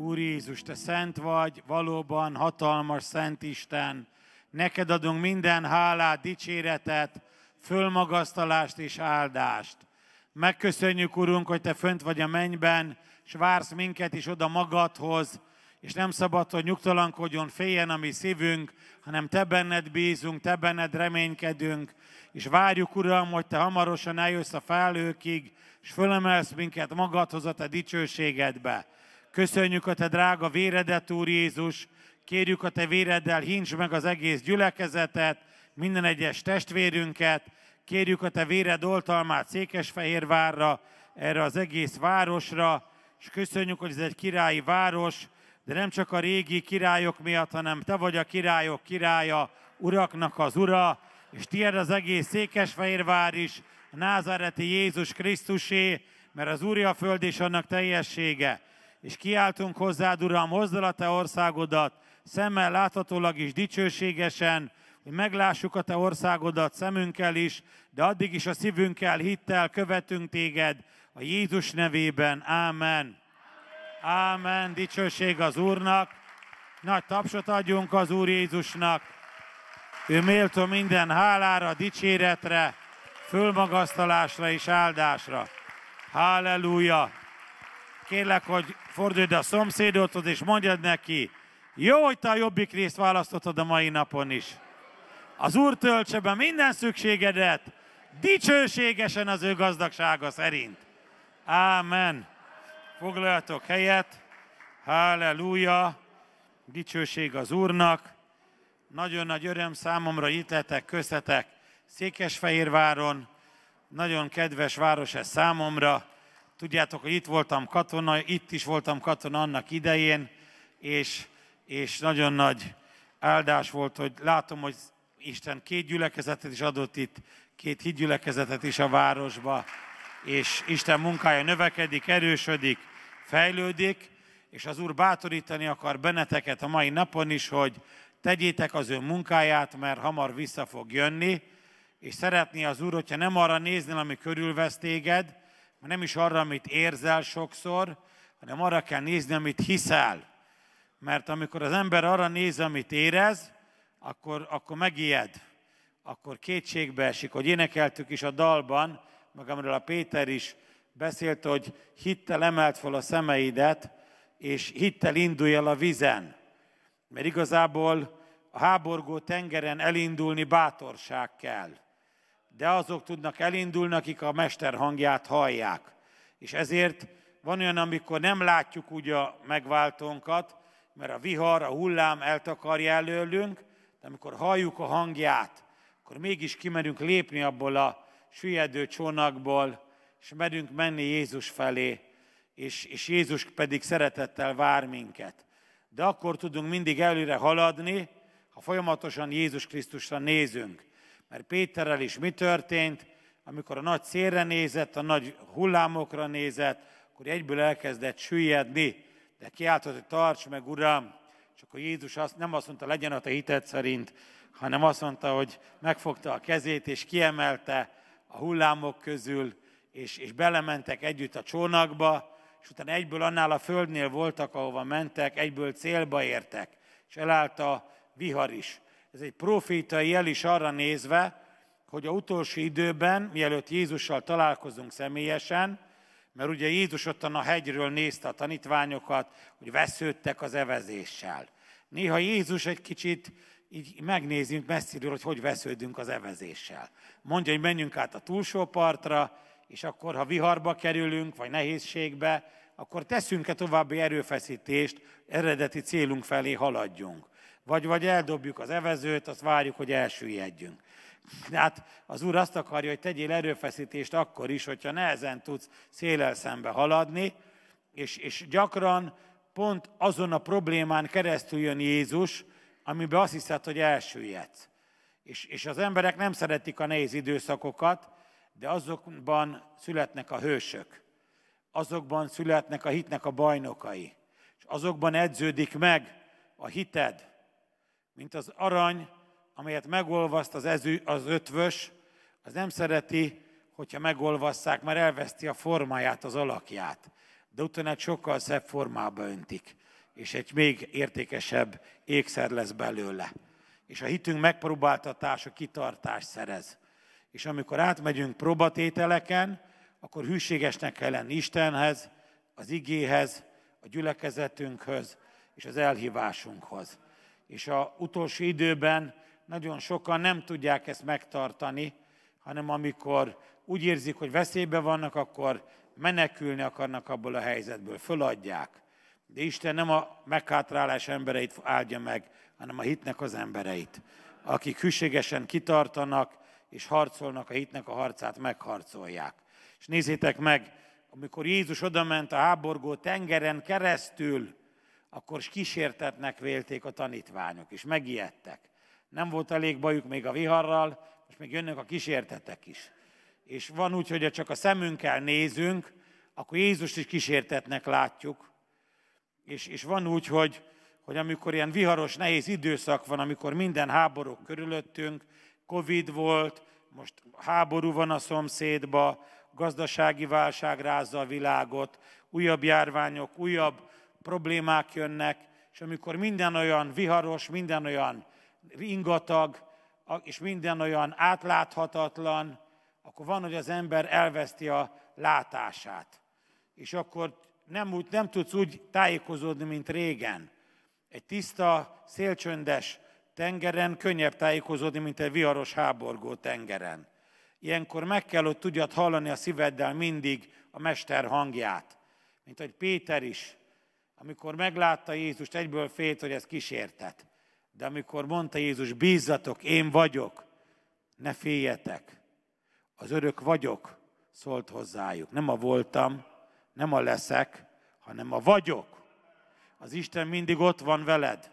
Úr Jézus, Te szent vagy, valóban hatalmas Szent Isten. Neked adunk minden hálát, dicséretet, fölmagasztalást és áldást. Megköszönjük, Urunk, hogy Te fönt vagy a mennyben, és vársz minket is oda magadhoz, és nem szabad, hogy nyugtalankodjon, féljen a mi szívünk, hanem Te benned bízunk, Te benned reménykedünk, és várjuk, Uram, hogy Te hamarosan eljössz a felőkig, és fölemelsz minket magadhoz a Te dicsőségedbe. Köszönjük a te drága véredet, Úr Jézus, kérjük a te véreddel, hincs meg az egész gyülekezetet, minden egyes testvérünket, kérjük a te véred oltalmát Székesfehérvárra, erre az egész városra, és köszönjük, hogy ez egy királyi város, de nem csak a régi királyok miatt, hanem te vagy a királyok királya, uraknak az ura, és ti az egész Székesfehérvár is, a názáreti Jézus Krisztusé, mert az Úri a föld és annak teljessége és kiáltunk hozzád, Uram, hozd el a Te országodat, szemmel láthatólag is dicsőségesen, hogy meglássuk a Te országodat szemünkkel is, de addig is a szívünkkel, hittel követünk Téged, a Jézus nevében. Ámen. Ámen. Dicsőség az Úrnak. Nagy tapsot adjunk az Úr Jézusnak. Ő méltó minden hálára, dicséretre, fölmagasztalásra és áldásra. Halleluja! kérlek, hogy fordulj a szomszédodhoz, és mondjad neki, jó, hogy te a jobbik részt választottad a mai napon is. Az Úr töltse be minden szükségedet, dicsőségesen az ő gazdagsága szerint. Ámen. Foglaljatok helyet. Halleluja. Dicsőség az Úrnak. Nagyon nagy öröm számomra, hogy itt lehetek köztetek Székesfehérváron. Nagyon kedves város ez számomra. Tudjátok, hogy itt voltam katona, itt is voltam katona annak idején, és, és nagyon nagy áldás volt, hogy látom, hogy Isten két gyülekezetet is adott itt, két hídgyülekezetet is a városba, és Isten munkája növekedik, erősödik, fejlődik, és az Úr bátorítani akar benneteket a mai napon is, hogy tegyétek az ő munkáját, mert hamar vissza fog jönni, és szeretné az Úr, hogyha nem arra néznél, ami körülvesz téged, mert nem is arra, amit érzel sokszor, hanem arra kell nézni, amit hiszel. Mert amikor az ember arra néz, amit érez, akkor, akkor megijed, akkor kétségbe esik, hogy énekeltük is a dalban, meg amiről a Péter is beszélt, hogy hittel emelt fel a szemeidet, és hittel indulj el a vizen. Mert igazából a háborgó tengeren elindulni bátorság kell de azok tudnak elindulni, akik a mester hangját hallják. És ezért van olyan, amikor nem látjuk úgy a megváltónkat, mert a vihar, a hullám eltakarja előlünk, de amikor halljuk a hangját, akkor mégis kimerünk lépni abból a süllyedő csónakból, és merünk menni Jézus felé, és, és Jézus pedig szeretettel vár minket. De akkor tudunk mindig előre haladni, ha folyamatosan Jézus Krisztusra nézünk mert Péterrel is mi történt, amikor a nagy szélre nézett, a nagy hullámokra nézett, akkor egyből elkezdett süllyedni, de kiáltott, hogy tarts meg, Uram, és akkor Jézus azt, nem azt mondta, legyen a te hited szerint, hanem azt mondta, hogy megfogta a kezét, és kiemelte a hullámok közül, és, és belementek együtt a csónakba, és utána egyből annál a földnél voltak, ahova mentek, egyből célba értek, és elállt a vihar is ez egy profétai jel is arra nézve, hogy a utolsó időben, mielőtt Jézussal találkozunk személyesen, mert ugye Jézus ottan a hegyről nézte a tanítványokat, hogy vesződtek az evezéssel. Néha Jézus egy kicsit így megnézünk messziről, hogy hogy vesződünk az evezéssel. Mondja, hogy menjünk át a túlsó partra, és akkor, ha viharba kerülünk, vagy nehézségbe, akkor teszünk-e további erőfeszítést, eredeti célunk felé haladjunk. Vagy, vagy eldobjuk az evezőt, azt várjuk, hogy elsüllyedjünk. Hát az Úr azt akarja, hogy tegyél erőfeszítést akkor is, hogyha nehezen tudsz szélel szembe haladni, és, és gyakran pont azon a problémán keresztül jön Jézus, amiben azt hiszed, hogy elsüllyedsz. És, és az emberek nem szeretik a nehéz időszakokat, de azokban születnek a hősök, azokban születnek a hitnek a bajnokai, és azokban edződik meg a hited, mint az arany, amelyet megolvaszt az, ezű, az ötvös, az nem szereti, hogyha megolvasszák, mert elveszti a formáját, az alakját. De utána sokkal szebb formába öntik, és egy még értékesebb ékszer lesz belőle. És a hitünk megpróbáltatása kitartás szerez. És amikor átmegyünk próbatételeken, akkor hűségesnek kell lenni Istenhez, az igéhez, a gyülekezetünkhöz és az elhívásunkhoz és a utolsó időben nagyon sokan nem tudják ezt megtartani, hanem amikor úgy érzik, hogy veszélyben vannak, akkor menekülni akarnak abból a helyzetből, föladják. De Isten nem a meghátrálás embereit áldja meg, hanem a hitnek az embereit, akik hűségesen kitartanak és harcolnak, a hitnek a harcát megharcolják. És nézzétek meg, amikor Jézus odament a háborgó tengeren keresztül, akkor kísértetnek vélték a tanítványok, és megijedtek. Nem volt elég bajuk még a viharral, és még jönnek a kísértetek is. És van úgy, hogy csak a szemünkkel nézünk, akkor Jézust is kísértetnek látjuk. És, és van úgy, hogy, hogy amikor ilyen viharos, nehéz időszak van, amikor minden háború körülöttünk, Covid volt, most háború van a szomszédba, gazdasági válság rázza a világot, újabb járványok, újabb problémák jönnek, és amikor minden olyan viharos, minden olyan ingatag, és minden olyan átláthatatlan, akkor van, hogy az ember elveszti a látását. És akkor nem, úgy, nem tudsz úgy tájékozódni, mint régen. Egy tiszta, szélcsöndes tengeren könnyebb tájékozódni, mint egy viharos, háborgó tengeren. Ilyenkor meg kell, hogy tudjad hallani a szíveddel mindig a mester hangját. Mint hogy Péter is amikor meglátta Jézust, egyből félt, hogy ez kísértet. De amikor mondta Jézus, bízzatok, én vagyok, ne féljetek, az örök vagyok, szólt hozzájuk. Nem a voltam, nem a leszek, hanem a vagyok. Az Isten mindig ott van veled.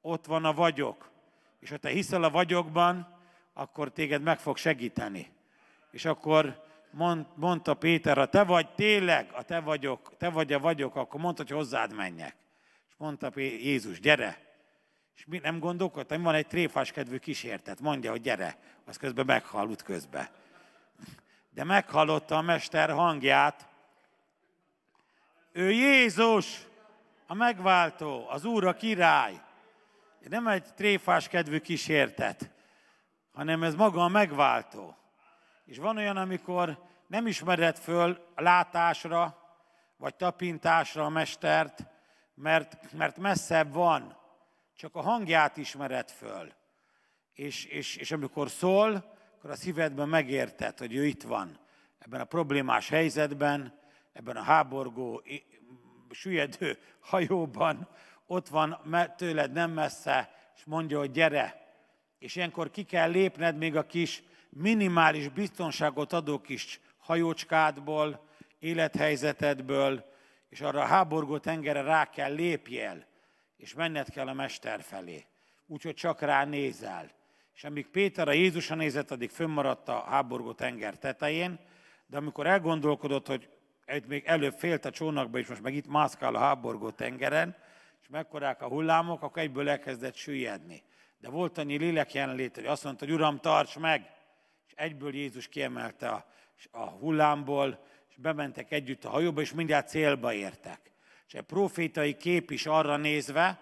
Ott van a vagyok. És ha te hiszel a vagyokban, akkor téged meg fog segíteni. És akkor mond, mondta Péter, ha te vagy tényleg, a te vagyok, te vagy a vagyok, akkor mondta, hogy hozzád menjek. És mondta Jézus, gyere. És mi nem gondolkodtam, van egy tréfás kedvű kísértet, mondja, hogy gyere. Az közben meghal közben. közbe. De meghallotta a mester hangját. Ő Jézus, a megváltó, az Úr a király. Nem egy tréfás kedvű kísértet, hanem ez maga a megváltó és van olyan, amikor nem ismered föl a látásra, vagy tapintásra a mestert, mert, mert messzebb van, csak a hangját ismered föl. És, és, és amikor szól, akkor a szívedben megérted, hogy ő itt van, ebben a problémás helyzetben, ebben a háborgó, süllyedő hajóban, ott van tőled nem messze, és mondja, hogy gyere. És ilyenkor ki kell lépned még a kis minimális biztonságot adó kis hajócskádból, élethelyzetedből, és arra a háborgó tengerre rá kell lépjél, és menned kell a Mester felé. Úgyhogy csak rá nézel. És amíg Péter a Jézusra nézett, addig fönnmaradt a háborgó tenger tetején, de amikor elgondolkodott, hogy egy még előbb félt a csónakba, és most meg itt mászkál a háborgó tengeren, és mekkorák a hullámok, akkor egyből elkezdett süllyedni. De volt annyi lélek jelenlét, hogy azt mondta, hogy Uram, tarts meg! és egyből Jézus kiemelte a, a hullámból, és bementek együtt a hajóba, és mindjárt célba értek. És a profétai kép is arra nézve,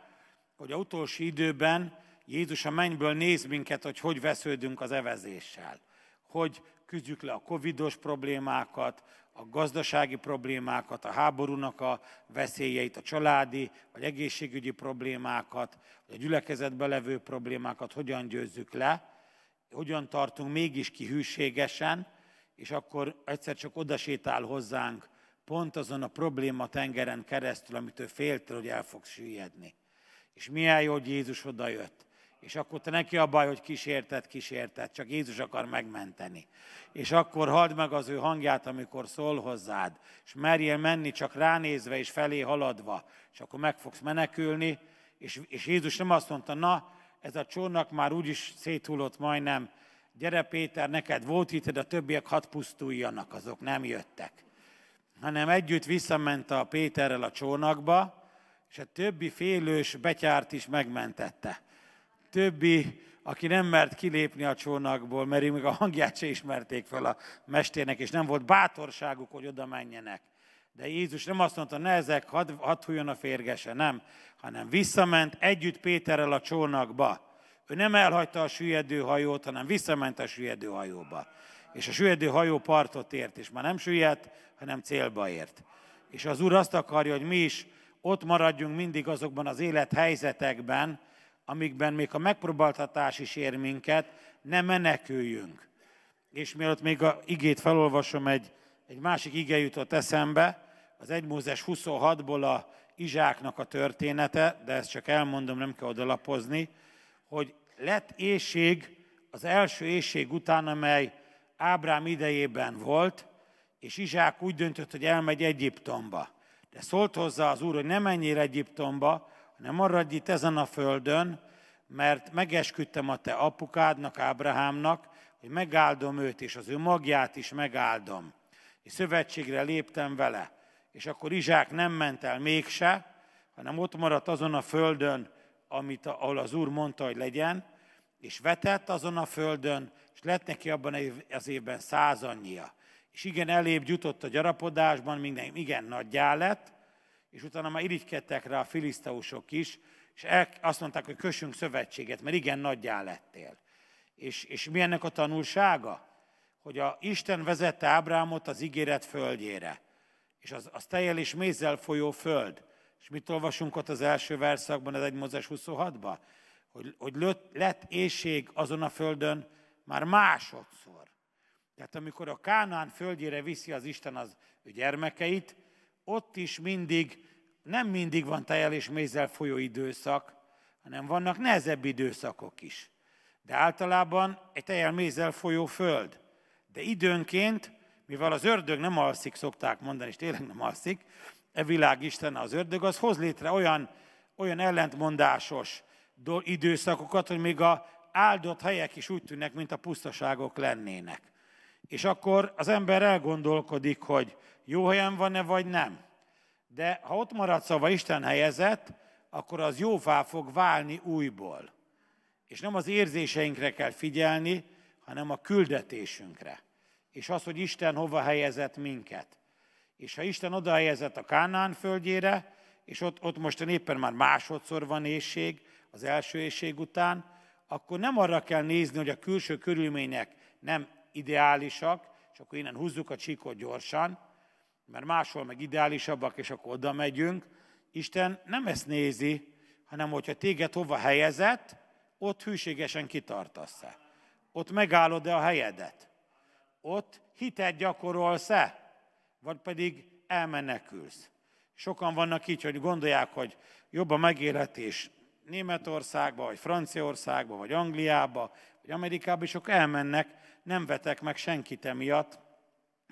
hogy a utolsó időben Jézus a mennyből néz minket, hogy hogy vesződünk az evezéssel. Hogy küzdjük le a covidos problémákat, a gazdasági problémákat, a háborúnak a veszélyeit, a családi vagy egészségügyi problémákat, vagy a gyülekezetbe levő problémákat hogyan győzzük le, hogyan tartunk mégis ki hűségesen, és akkor egyszer csak odasétál hozzánk pont azon a probléma tengeren keresztül, amit ő félte, hogy el fog süllyedni. És milyen jó, hogy Jézus oda jött. És akkor te neki a baj, hogy kísértet, kísértet, csak Jézus akar megmenteni. És akkor halld meg az ő hangját, amikor szól hozzád, és merjél menni csak ránézve és felé haladva, és akkor meg fogsz menekülni, és, és Jézus nem azt mondta, na, ez a csónak már úgyis széthullott majdnem. Gyere Péter, neked volt hited, a többiek hat pusztuljanak, azok nem jöttek. Hanem együtt visszament a Péterrel a csónakba, és a többi félős betyárt is megmentette. Többi, aki nem mert kilépni a csónakból, mert még a hangját se ismerték fel a mesternek, és nem volt bátorságuk, hogy oda menjenek. De Jézus nem azt mondta, ne ezek, hadd had fújjon a férgese, nem, hanem visszament együtt Péterrel a csónakba. Ő nem elhagyta a süllyedő hajót, hanem visszament a süllyedő hajóba. És a süllyedő hajó partot ért, és már nem süllyedt, hanem célba ért. És az Úr azt akarja, hogy mi is ott maradjunk mindig azokban az élethelyzetekben, amikben még a megpróbáltatás is ér minket, ne meneküljünk. És mielőtt még a igét felolvasom, egy, egy másik ige jutott eszembe, az 1 Mózes 26-ból a Izsáknak a története, de ezt csak elmondom, nem kell odalapozni, hogy lett éjség az első éjség után, amely Ábrám idejében volt, és Izsák úgy döntött, hogy elmegy Egyiptomba. De szólt hozzá az úr, hogy nem menjél Egyiptomba, hanem maradj itt ezen a földön, mert megesküdtem a te apukádnak, Ábrahámnak, hogy megáldom őt, és az ő magját is megáldom. És szövetségre léptem vele és akkor Izsák nem ment el mégse, hanem ott maradt azon a földön, amit, ahol az Úr mondta, hogy legyen, és vetett azon a földön, és lett neki abban az évben százannyia. És igen, elébb jutott a gyarapodásban, minden, igen, nagy lett, és utána már irigykedtek rá a filiszteusok is, és el, azt mondták, hogy kössünk szövetséget, mert igen, nagyjá lettél. És, és mi ennek a tanulsága? Hogy a Isten vezette Ábrámot az ígéret földjére és az, az tejjel és mézzel folyó föld. És mit olvasunk ott az első verszakban, az 1 Mózes 26-ba? Hogy, hogy lött, lett éjség azon a földön már másodszor. Tehát amikor a Kánán földjére viszi az Isten az ő gyermekeit, ott is mindig, nem mindig van tejjel és mézzel folyó időszak, hanem vannak nehezebb időszakok is. De általában egy tejjel mézzel folyó föld. De időnként mivel az ördög nem alszik, szokták mondani, és tényleg nem alszik, e világ Isten az ördög, az hoz létre olyan, olyan ellentmondásos időszakokat, hogy még a áldott helyek is úgy tűnnek, mint a pusztaságok lennének. És akkor az ember elgondolkodik, hogy jó helyen van-e, vagy nem. De ha ott marad szava Isten helyezett, akkor az jóvá fog válni újból. És nem az érzéseinkre kell figyelni, hanem a küldetésünkre és az, hogy Isten hova helyezett minket. És ha Isten oda helyezett a Kánán földjére, és ott, ott most éppen már másodszor van éjség, az első éjség után, akkor nem arra kell nézni, hogy a külső körülmények nem ideálisak, és akkor innen húzzuk a csíkot gyorsan, mert máshol meg ideálisabbak, és akkor oda megyünk. Isten nem ezt nézi, hanem hogyha téged hova helyezett, ott hűségesen kitartasz-e. Ott megállod-e a helyedet ott hitet gyakorolsz-e, vagy pedig elmenekülsz. Sokan vannak így, hogy gondolják, hogy jobb a megéletés Németországba, vagy Franciaországba, vagy Angliába, vagy Amerikába, és sok elmennek, nem vetek meg senkit emiatt,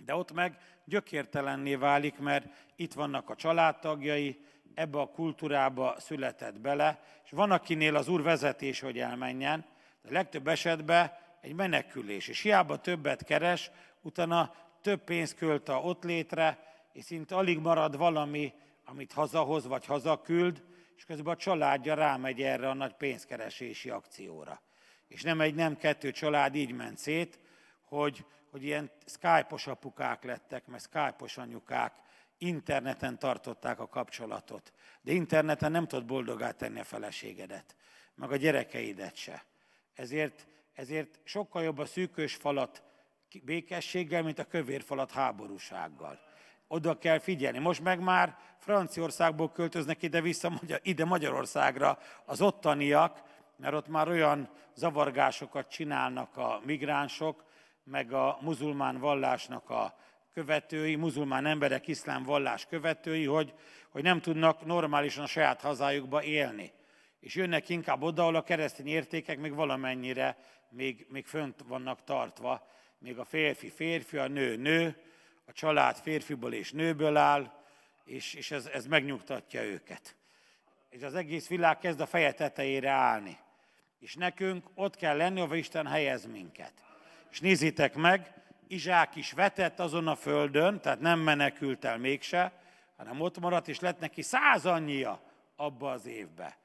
de ott meg gyökértelenné válik, mert itt vannak a családtagjai, ebbe a kultúrába született bele, és van, akinél az úr vezetés, hogy elmenjen, de legtöbb esetben egy menekülés, és hiába többet keres, utána több pénzt költ a ott létre, és szinte alig marad valami, amit hazahoz vagy hazaküld, és közben a családja rámegy erre a nagy pénzkeresési akcióra. És nem egy, nem kettő család így ment szét, hogy, hogy ilyen skype-os apukák lettek, mert skype-os anyukák, interneten tartották a kapcsolatot. De interneten nem tudod boldogát tenni a feleségedet, meg a gyerekeidet se. Ezért ezért sokkal jobb a szűkös falat békességgel, mint a kövér falat háborúsággal. Oda kell figyelni. Most meg már Franciaországból költöznek ide vissza, ide Magyarországra az ottaniak, mert ott már olyan zavargásokat csinálnak a migránsok, meg a muzulmán vallásnak a követői, muzulmán emberek, iszlám vallás követői, hogy, hogy nem tudnak normálisan a saját hazájukba élni és jönnek inkább oda, ahol a keresztény értékek még valamennyire még, még fönt vannak tartva, még a férfi férfi, a nő nő, a család férfiból és nőből áll, és, és ez, ez megnyugtatja őket. És az egész világ kezd a feje tetejére állni. És nekünk ott kell lenni, ahol Isten helyez minket. És nézzétek meg, Izsák is vetett azon a földön, tehát nem menekült el mégse, hanem ott maradt, és lett neki száz annyia abba az évbe.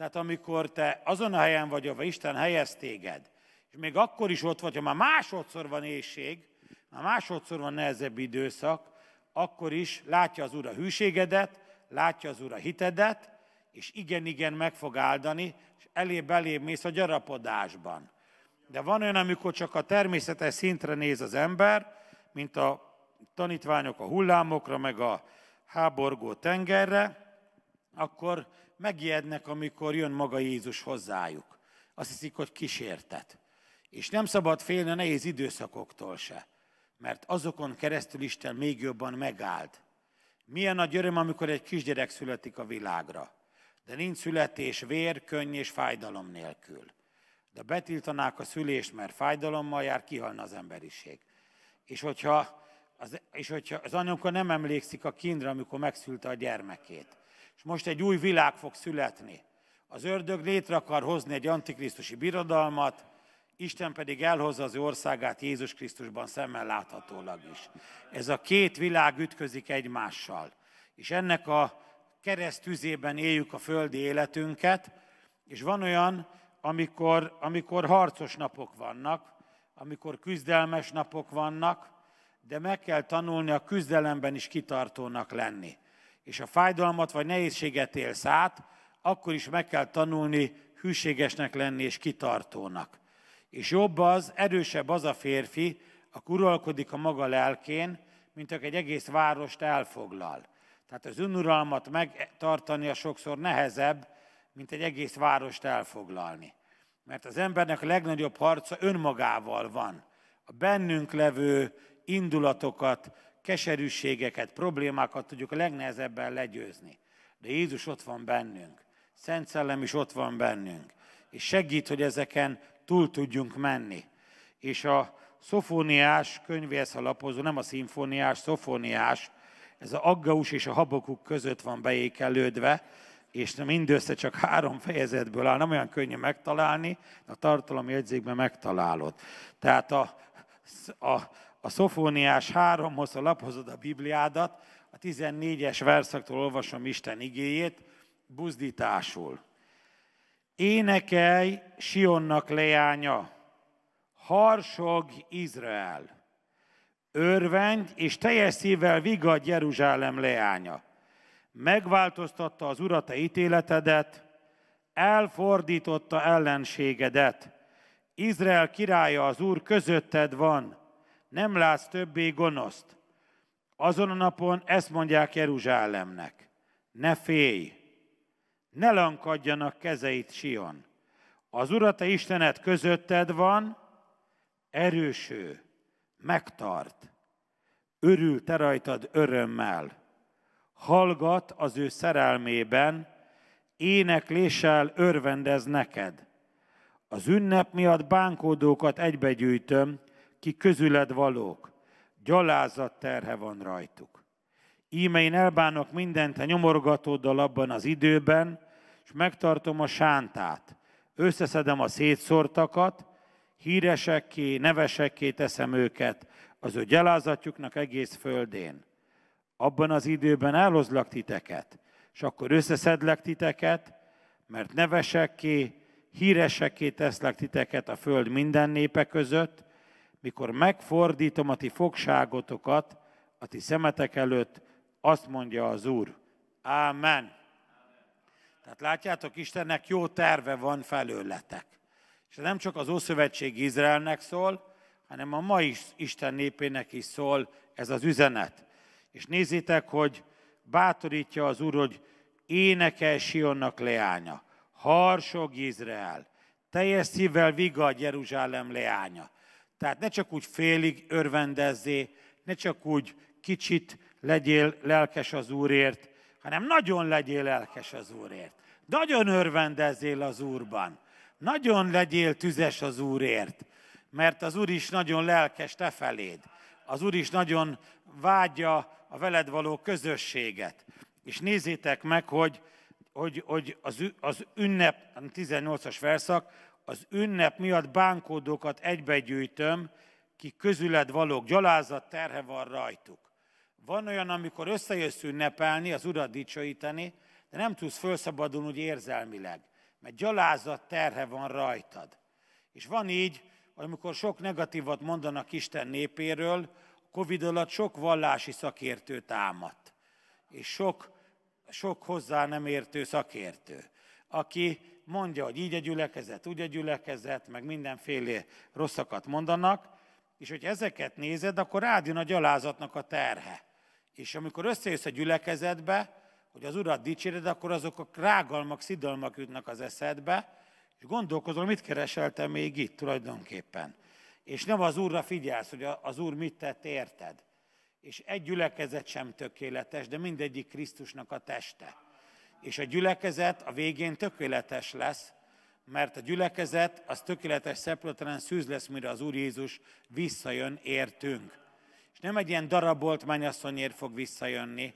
Tehát amikor te azon a helyen vagy, ahol Isten helyez téged, és még akkor is ott vagy, ha már másodszor van éjség, már másodszor van nehezebb időszak, akkor is látja az Úr a hűségedet, látja az Úr a hitedet, és igen-igen meg fog áldani, és elébb-elébb mész a gyarapodásban. De van olyan, amikor csak a természetes szintre néz az ember, mint a tanítványok a hullámokra, meg a háborgó tengerre, akkor megijednek, amikor jön maga Jézus hozzájuk. Azt hiszik, hogy kísértet. És nem szabad félni a nehéz időszakoktól se, mert azokon keresztül Isten még jobban megáld. Milyen nagy öröm, amikor egy kisgyerek születik a világra, de nincs születés vér, könny és fájdalom nélkül. De betiltanák a szülést, mert fájdalommal jár, kihalna az emberiség. És hogyha az, és hogyha az anyuka nem emlékszik a kindre, amikor megszülte a gyermekét, és most egy új világ fog születni. Az ördög létre akar hozni egy antikrisztusi birodalmat, Isten pedig elhozza az országát Jézus Krisztusban szemmel láthatólag is. Ez a két világ ütközik egymással. És ennek a keresztüzében éljük a földi életünket, és van olyan, amikor, amikor harcos napok vannak, amikor küzdelmes napok vannak, de meg kell tanulni a küzdelemben is kitartónak lenni és a fájdalmat vagy nehézséget élsz át, akkor is meg kell tanulni hűségesnek lenni és kitartónak. És jobb az, erősebb az a férfi, aki uralkodik a maga lelkén, mint aki egy egész várost elfoglal. Tehát az önuralmat megtartani a sokszor nehezebb, mint egy egész várost elfoglalni. Mert az embernek a legnagyobb harca önmagával van. A bennünk levő indulatokat, keserűségeket, problémákat tudjuk a legnehezebben legyőzni. De Jézus ott van bennünk. Szent Szellem is ott van bennünk. És segít, hogy ezeken túl tudjunk menni. És a szofóniás könyvéhez lapozó, nem a szimfóniás, szofóniás, ez a Aggaus és a Habokuk között van beékelődve, és mindössze csak három fejezetből áll, nem olyan könnyű megtalálni, de a tartalomjegyzékben megtalálod. Tehát a, a a Szofóniás 3-hoz, a lapozod a Bibliádat, a 14-es verszaktól olvasom Isten igéjét, buzdításul. Énekelj Sionnak leánya, harsog Izrael, örvend és teljes szívvel vigad Jeruzsálem leánya. Megváltoztatta az urata ítéletedet, elfordította ellenségedet. Izrael királya az Úr közötted van, nem látsz többé gonoszt. Azon a napon ezt mondják Jeruzsálemnek. Ne félj, ne lankadjanak kezeit Sion. Az Ura te Istened közötted van, erőső, megtart. Örül te rajtad örömmel. Hallgat az ő szerelmében, énekléssel örvendez neked. Az ünnep miatt bánkódókat egybegyűjtöm, ki közüled valók, gyalázat terhe van rajtuk. Íme én elbánok mindent a nyomorgatóddal abban az időben, és megtartom a sántát, összeszedem a szétszórtakat, híresekké, nevesekké teszem őket az ő gyalázatjuknak egész földén. Abban az időben elhozlak titeket, és akkor összeszedlek titeket, mert nevesekké, híresekké teszlek titeket a föld minden népe között, mikor megfordítom a ti fogságotokat a ti szemetek előtt, azt mondja az Úr. Ámen. Tehát látjátok, Istennek jó terve van felőletek. És ez nem csak az Ószövetség Izraelnek szól, hanem a mai Isten népének is szól ez az üzenet. És nézzétek, hogy bátorítja az Úr, hogy énekel Sionnak leánya, harsog Izrael, teljes szívvel vigad Jeruzsálem leánya. Tehát ne csak úgy félig örvendezzé, ne csak úgy kicsit legyél lelkes az Úrért, hanem nagyon legyél lelkes az Úrért. Nagyon örvendezzél az Úrban. Nagyon legyél tüzes az Úrért, mert az Úr is nagyon lelkes te feléd. Az Úr is nagyon vágyja a veled való közösséget. És nézzétek meg, hogy, hogy, hogy az, az ünnep, 18-as verszak, az ünnep miatt bánkódókat egybegyűjtöm, ki közüled valók, gyalázat, terhe van rajtuk. Van olyan, amikor összejössz ünnepelni, az urat dicsőíteni, de nem tudsz felszabadulni úgy érzelmileg, mert gyalázat, terhe van rajtad. És van így, amikor sok negatívat mondanak Isten népéről, a Covid alatt sok vallási szakértő támadt, és sok, sok hozzá nem értő szakértő, aki mondja, hogy így a gyülekezet, úgy a gyülekezet, meg mindenféle rosszakat mondanak, és hogy ezeket nézed, akkor rád jön a gyalázatnak a terhe. És amikor összejössz a gyülekezetbe, hogy az Urat dicséred, akkor azok a rágalmak, szidalmak jutnak az eszedbe, és gondolkozol, mit kereseltem még itt tulajdonképpen. És nem az Úrra figyelsz, hogy az Úr mit tett érted. És egy gyülekezet sem tökéletes, de mindegyik Krisztusnak a teste és a gyülekezet a végén tökéletes lesz, mert a gyülekezet az tökéletes szeplőtelen szűz lesz, mire az Úr Jézus visszajön értünk. És nem egy ilyen darabolt mennyasszonyért fog visszajönni,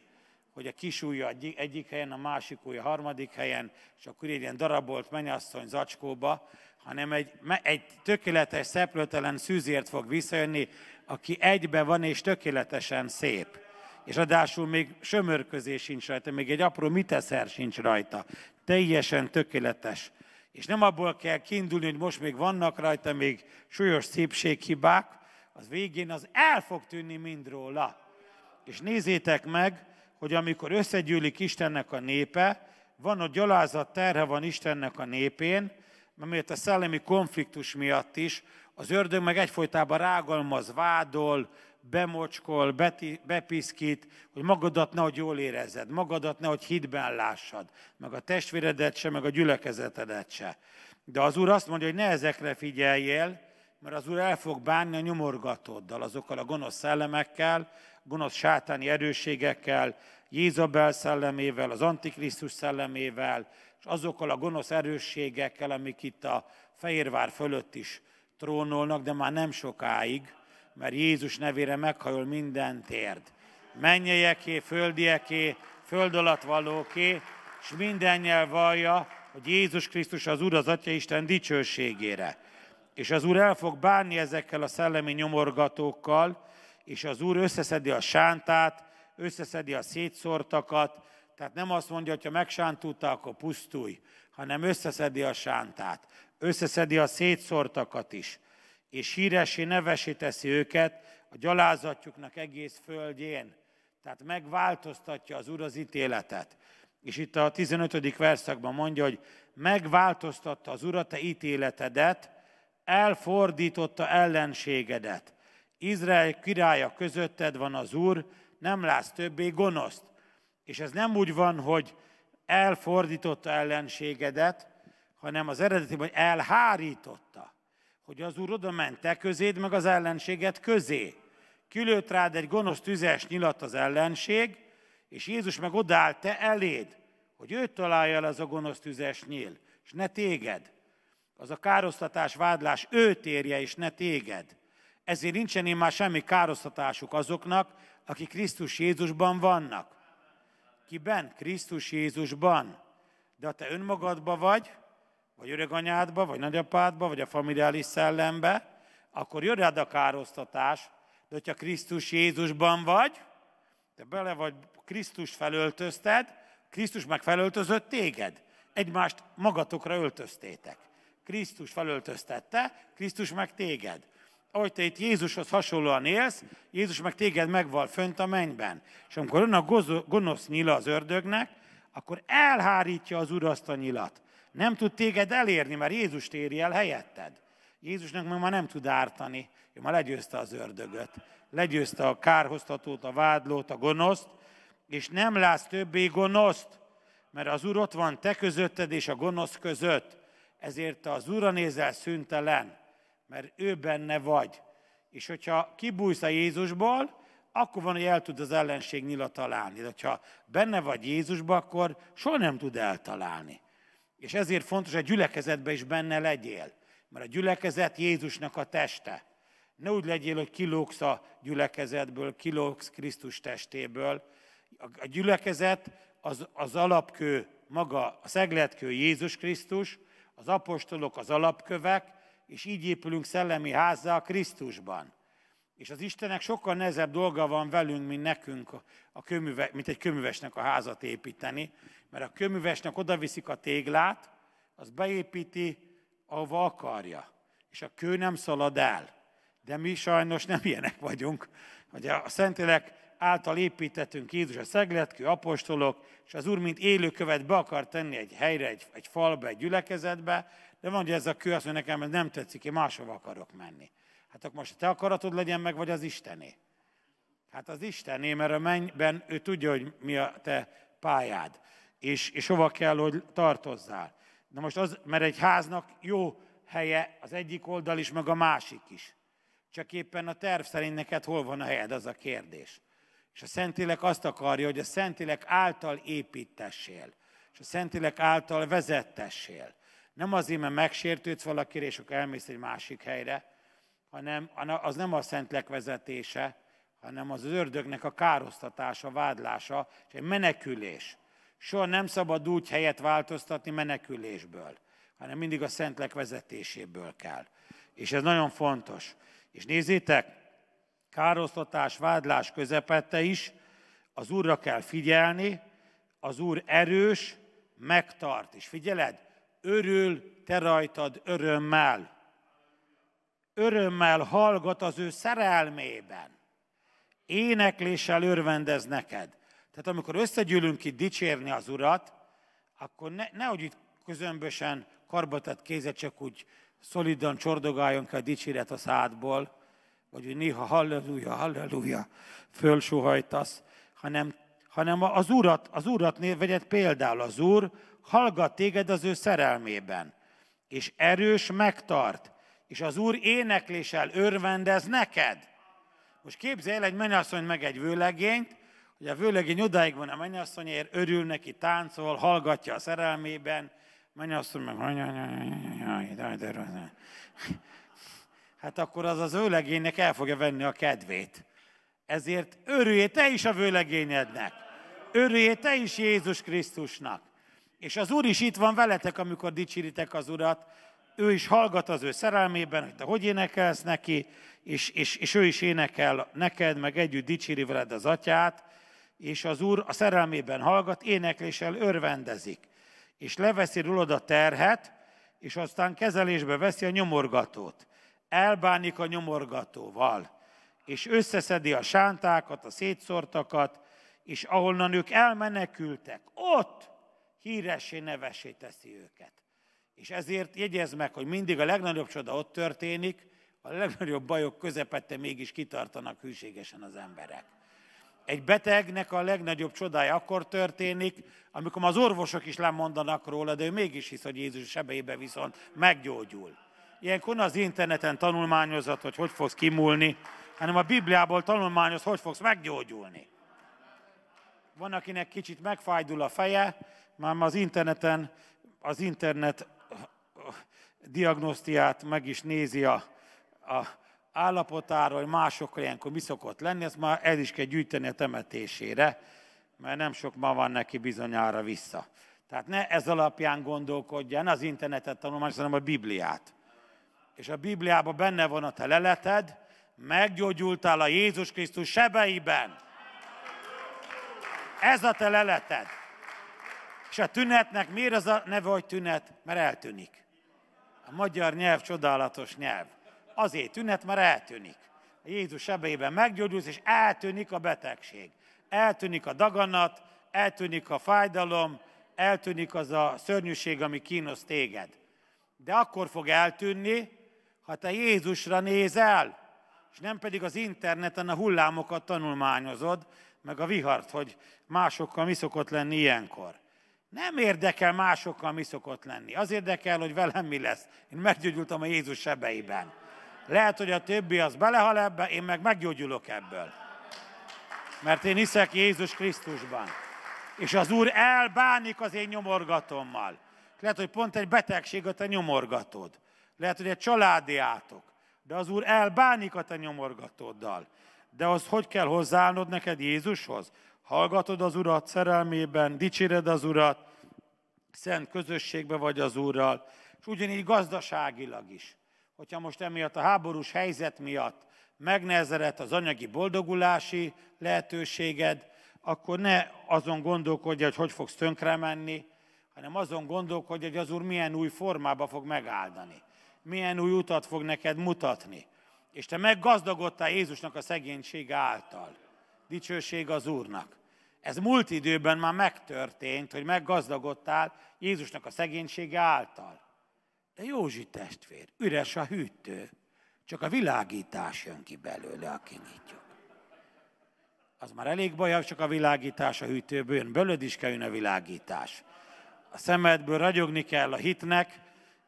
hogy a kis ujja egyik helyen, a másik ujja harmadik helyen, és akkor egy ilyen darabolt mennyasszony zacskóba, hanem egy, egy tökéletes szeplőtelen szűzért fog visszajönni, aki egybe van és tökéletesen szép és adásul még sömörközés sincs rajta, még egy apró miteszer sincs rajta. Teljesen tökéletes. És nem abból kell kiindulni, hogy most még vannak rajta még súlyos szépséghibák, az végén az el fog tűnni mind róla. És nézzétek meg, hogy amikor összegyűlik Istennek a népe, van a gyalázat terhe van Istennek a népén, mert a szellemi konfliktus miatt is az ördög meg egyfolytában rágalmaz, vádol, bemocskol, beti, bepiszkít, hogy magadat nehogy jól érezed, magadat nehogy hitben lássad, meg a testvéredet se, meg a gyülekezetedet se. De az Úr azt mondja, hogy ne ezekre figyeljél, mert az Úr el fog bánni a nyomorgatóddal, azokkal a gonosz szellemekkel, gonosz sátáni erősségekkel, Jézabel szellemével, az Antikrisztus szellemével, és azokkal a gonosz erősségekkel, amik itt a Fehérvár fölött is trónolnak, de már nem sokáig, mert Jézus nevére meghajol minden térd. Mennyeieké, földieké, föld alatt valóké, és minden nyelv vallja, hogy Jézus Krisztus az Úr az Atya Isten dicsőségére. És az Úr el fog bánni ezekkel a szellemi nyomorgatókkal, és az Úr összeszedi a sántát, összeszedi a szétszórtakat, tehát nem azt mondja, hogy ha megsántulta, akkor pusztulj, hanem összeszedi a sántát, összeszedi a szétszórtakat is, és híresé, nevesé teszi őket a gyalázatjuknak egész földjén. Tehát megváltoztatja az Úr az ítéletet. És itt a 15. verszakban mondja, hogy megváltoztatta az a te ítéletedet, elfordította ellenségedet. Izrael királya közötted van az Úr, nem látsz többé gonoszt. És ez nem úgy van, hogy elfordította ellenségedet, hanem az eredetiben, hogy elhárította hogy az úr oda ment te közéd, meg az ellenséget közé. Külőtt rád egy gonosz tüzes nyilat az ellenség, és Jézus meg odállt te eléd, hogy őt találja el az a gonosz tüzes nyíl, és ne téged. Az a károsztatás, vádlás őt érje, és ne téged. Ezért nincsen én már semmi károsztatásuk azoknak, akik Krisztus Jézusban vannak. Ki bent? Krisztus Jézusban. De ha te önmagadba vagy, vagy öreganyádba, vagy nagyapádba, vagy a familiális szellembe, akkor jön rád a károsztatás, de hogyha Krisztus Jézusban vagy, te bele vagy Krisztus felöltözted, Krisztus meg felöltözött téged. Egymást magatokra öltöztétek. Krisztus felöltöztette, Krisztus meg téged. Ahogy te itt Jézushoz hasonlóan élsz, Jézus meg téged megval fönt a mennyben. És amikor ön a gonosz nyila az ördögnek, akkor elhárítja az urasztanyilat nem tud téged elérni, mert Jézus éri el helyetted. Jézusnak meg ma nem tud ártani. Ő ma legyőzte az ördögöt. Legyőzte a kárhoztatót, a vádlót, a gonoszt, és nem látsz többé gonoszt, mert az Úr ott van te közötted és a gonosz között. Ezért te az Úrra nézel szüntelen, mert ő benne vagy. És hogyha kibújsz a Jézusból, akkor van, hogy el tud az ellenség nyilat találni. De ha benne vagy Jézusba, akkor soha nem tud eltalálni. És ezért fontos, hogy a gyülekezetben is benne legyél. Mert a gyülekezet Jézusnak a teste. Ne úgy legyél, hogy kilóksz a gyülekezetből, kilóksz Krisztus testéből. A gyülekezet az, az alapkő, maga a szegletkő Jézus Krisztus, az apostolok az alapkövek, és így épülünk szellemi házzá a Krisztusban. És az Istenek sokkal nehezebb dolga van velünk, mint nekünk, a, kömüve, mint egy köművesnek a házat építeni, mert a köművesnek oda viszik a téglát, az beépíti, ahova akarja, és a kő nem szalad el. De mi sajnos nem ilyenek vagyunk. Ugye a Szentélek által építettünk Jézus a szegletkő, apostolok, és az Úr, mint élőkövet be akar tenni egy helyre, egy, egy falba, egy gyülekezetbe, de mondja ez a kő, azt mondja nekem, ez nem tetszik, én máshova akarok menni. Hát akkor most te akaratod legyen meg, vagy az Istené? Hát az Istené, mert a mennyben ő tudja, hogy mi a te pályád, és, és hova kell, hogy tartozzál. Na most az, mert egy háznak jó helye az egyik oldal is, meg a másik is. Csak éppen a terv szerint neked hol van a helyed, az a kérdés. És a Szentlélek azt akarja, hogy a Szentlélek által építessél, és a Szentlélek által vezettessél. Nem azért, mert megsértődsz valakire, és akkor elmész egy másik helyre, hanem az nem a Szentlek vezetése, hanem az ördögnek a károsztatása, vádlása, és egy menekülés. Soha nem szabad úgy helyet változtatni menekülésből, hanem mindig a Szentlek vezetéséből kell. És ez nagyon fontos. És nézzétek, károsztatás, vádlás közepette is, az Úrra kell figyelni, az Úr erős, megtart. És figyeled, örül te rajtad örömmel örömmel hallgat az ő szerelmében. Énekléssel örvendez neked. Tehát amikor összegyűlünk itt dicsérni az Urat, akkor ne, nehogy itt közömbösen karbatett kézet csak úgy szolidan csordogáljon ki a dicséret a szádból, vagy hogy néha halleluja, halleluja, fölsuhajtasz, hanem, hanem az Urat, az Urat név, vegyed például az Úr, hallgat téged az ő szerelmében, és erős megtart, és az Úr énekléssel örvendez neked. Most képzelj el egy mennyasszony meg egy vőlegényt, hogy a vőlegény odáig van a mennyasszonyért, örül neki, táncol, hallgatja a szerelmében, mennyasszony meg... Hát akkor az az vőlegénynek el fogja venni a kedvét. Ezért örüljél te is a vőlegényednek. Örüljél te is Jézus Krisztusnak. És az Úr is itt van veletek, amikor dicséritek az Urat, ő is hallgat az ő szerelmében, hogy te hogy énekelsz neki, és, és, és ő is énekel neked, meg együtt dicséri veled az atyát, és az úr a szerelmében hallgat, énekléssel örvendezik, és leveszi rólad a terhet, és aztán kezelésbe veszi a nyomorgatót. Elbánik a nyomorgatóval, és összeszedi a sántákat, a szétszortakat, és ahonnan ők elmenekültek, ott híressé nevesé teszi őket. És ezért jegyez meg, hogy mindig a legnagyobb csoda ott történik, a legnagyobb bajok közepette mégis kitartanak hűségesen az emberek. Egy betegnek a legnagyobb csodája akkor történik, amikor az orvosok is lemondanak róla, de ő mégis hisz, hogy Jézus sebeibe viszont meggyógyul. Ilyenkor az interneten tanulmányozat, hogy hogy fogsz kimúlni, hanem a Bibliából tanulmányoz, hogy fogsz meggyógyulni. Van, akinek kicsit megfájdul a feje, már az interneten, az internet diagnosztiát, meg is nézi a, a állapotára, hogy másokkal ilyenkor mi szokott lenni, ezt már el is kell gyűjteni a temetésére, mert nem sok ma van neki bizonyára vissza. Tehát ne ez alapján gondolkodján, az internetet tanulmányozni, hanem a Bibliát. És a Bibliában benne van a te leleted, meggyógyultál a Jézus Krisztus sebeiben. Ez a te leleted. És a tünetnek miért az a neve, hogy tünet? Mert eltűnik. A magyar nyelv csodálatos nyelv. Azért tünet, mert eltűnik. A Jézus sebeiben meggyógyulsz, és eltűnik a betegség. Eltűnik a daganat, eltűnik a fájdalom, eltűnik az a szörnyűség, ami kínos téged. De akkor fog eltűnni, ha te Jézusra nézel, és nem pedig az interneten a hullámokat tanulmányozod, meg a vihart, hogy másokkal mi szokott lenni ilyenkor. Nem érdekel másokkal mi szokott lenni. Az érdekel, hogy velem mi lesz. Én meggyógyultam a Jézus sebeiben. Lehet, hogy a többi az belehal ebbe, én meg meggyógyulok ebből. Mert én hiszek Jézus Krisztusban. És az Úr elbánik az én nyomorgatommal. Lehet, hogy pont egy betegség a te nyomorgatod. Lehet, hogy egy családi átok. De az Úr elbánik a te nyomorgatóddal. De az hogy kell hozzáállnod neked Jézushoz? hallgatod az Urat szerelmében, dicséred az Urat, szent közösségbe vagy az Úrral, és ugyanígy gazdaságilag is. Hogyha most emiatt a háborús helyzet miatt megnehezedett az anyagi boldogulási lehetőséged, akkor ne azon gondolkodj, hogy hogy fogsz tönkre menni, hanem azon gondolkodj, hogy az Úr milyen új formába fog megáldani, milyen új utat fog neked mutatni. És te meggazdagodtál Jézusnak a szegénység által dicsőség az Úrnak. Ez múlt időben már megtörtént, hogy meggazdagodtál Jézusnak a szegénysége által. De Józsi testvér, üres a hűtő, csak a világítás jön ki belőle, a kinyitjuk. Az már elég baj, ha csak a világítás a hűtőből jön, belőled is kell jön a világítás. A szemedből ragyogni kell a hitnek,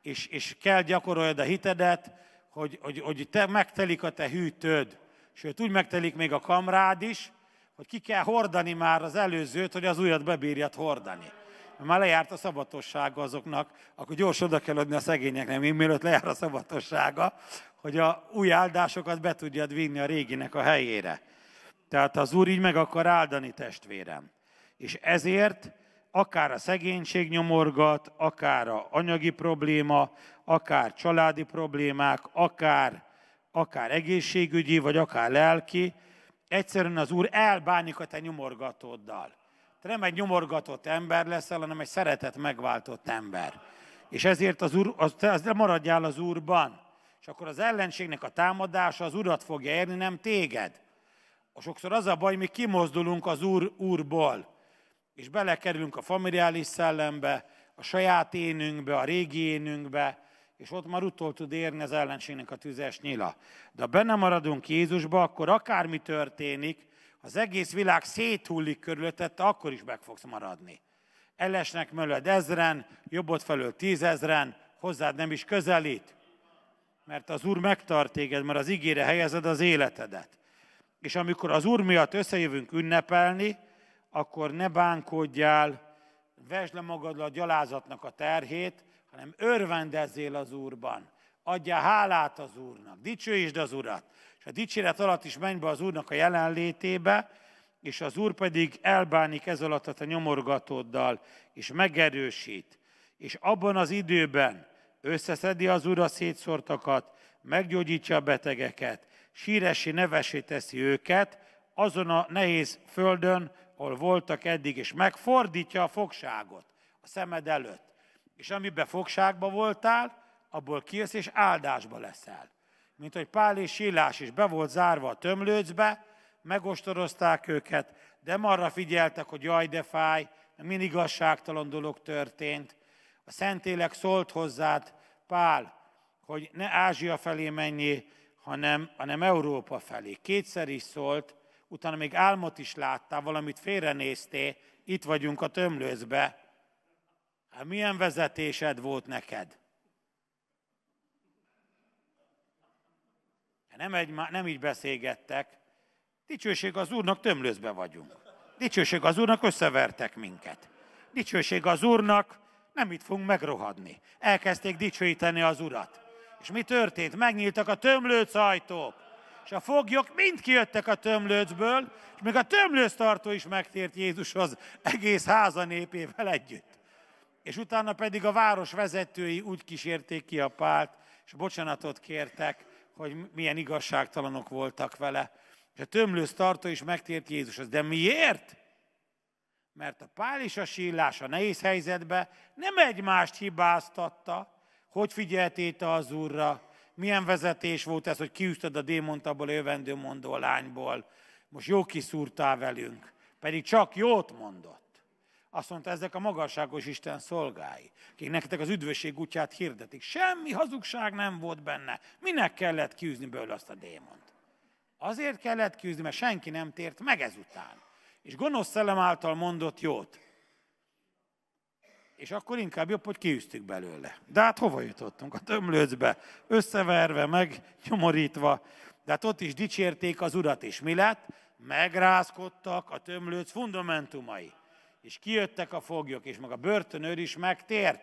és, és kell gyakoroljad a hitedet, hogy, hogy, hogy te megtelik a te hűtőd, Sőt, úgy megtelik még a kamrád is, hogy ki kell hordani már az előzőt, hogy az újat bebírjat hordani. Már lejárt a szabatossága azoknak, akkor gyors oda kell adni a szegényeknek, még mielőtt lejár a szabatossága, hogy a új áldásokat be tudjad vinni a réginek a helyére. Tehát az Úr így meg akar áldani testvérem. És ezért akár a szegénység nyomorgat, akár a anyagi probléma, akár családi problémák, akár akár egészségügyi, vagy akár lelki, egyszerűen az Úr elbánik a te nyomorgatóddal. Te nem egy nyomorgatott ember leszel, hanem egy szeretet megváltott ember. És ezért az Úr, az, te az maradjál az Úrban. És akkor az ellenségnek a támadása az Urat fogja érni, nem téged. A Sokszor az a baj, mi kimozdulunk az úr, Úrból, és belekerülünk a familiális szellembe, a saját énünkbe, a régi énünkbe, és ott már utol tud érni az ellenségnek a tüzes nyila. De ha benne maradunk Jézusba, akkor akármi történik, az egész világ széthullik körülötted, te akkor is meg fogsz maradni. Elesnek mölled ezren, jobbot felől tízezren, hozzád nem is közelít, mert az Úr megtart téged, mert az ígére helyezed az életedet. És amikor az Úr miatt összejövünk ünnepelni, akkor ne bánkodjál, vesd le magadra a gyalázatnak a terhét, hanem örvendezzél az Úrban. adja hálát az Úrnak, dicsőítsd az Urat. És a dicséret alatt is menj be az Úrnak a jelenlétébe, és az Úr pedig elbánik ez alatt a nyomorgatóddal, és megerősít. És abban az időben összeszedi az Úr a szétszórtakat, meggyógyítja a betegeket, síresi nevesé teszi őket, azon a nehéz földön, ahol voltak eddig, és megfordítja a fogságot a szemed előtt. És amiben fogságba voltál, abból kijössz, és áldásba leszel. Mint hogy Pál és Sillás is be volt zárva a tömlőcbe, megostorozták őket, de arra figyeltek, hogy jaj, de fáj, min igazságtalan dolog történt. A Szentélek szólt hozzád, Pál, hogy ne Ázsia felé menjél, hanem, hanem Európa felé. Kétszer is szólt, utána még álmot is láttál, valamit félrenéztél, itt vagyunk a tömlőzbe. Hát milyen vezetésed volt neked? Hát nem, egy, nem így beszélgettek. Dicsőség az Úrnak, tömlőzbe vagyunk. Dicsőség az Úrnak, összevertek minket. Dicsőség az Úrnak, nem itt fogunk megrohadni. Elkezdték dicsőíteni az Urat. És mi történt? Megnyíltak a tömlőc ajtók és a foglyok mind kijöttek a tömlőcből, és még a tömlőztartó is megtért Jézushoz egész háza népével együtt. És utána pedig a város vezetői úgy kísérték ki a pált, és bocsánatot kértek, hogy milyen igazságtalanok voltak vele. És a tömlőztartó is megtért Jézushoz. De miért? Mert a pál és a síllás a nehéz helyzetbe nem egymást hibáztatta, hogy figyeltéte az Úrra, milyen vezetés volt ez, hogy kiűzted a démont abból a jövendőmondó lányból. Most jó kiszúrtál velünk, pedig csak jót mondott. Azt mondta, ezek a magasságos Isten szolgái, akik nektek az üdvösség útját hirdetik. Semmi hazugság nem volt benne. Minek kellett kiűzni belőle azt a démont? Azért kellett kiűzni, mert senki nem tért meg ezután. És gonosz szellem által mondott jót és akkor inkább jobb, hogy kiűztük belőle. De hát hova jutottunk? A tömlőcbe, összeverve, meg nyomorítva. De hát ott is dicsérték az urat, és mi lett? Megrázkodtak a tömlőc fundamentumai. És kijöttek a foglyok, és maga a börtönőr is megtért.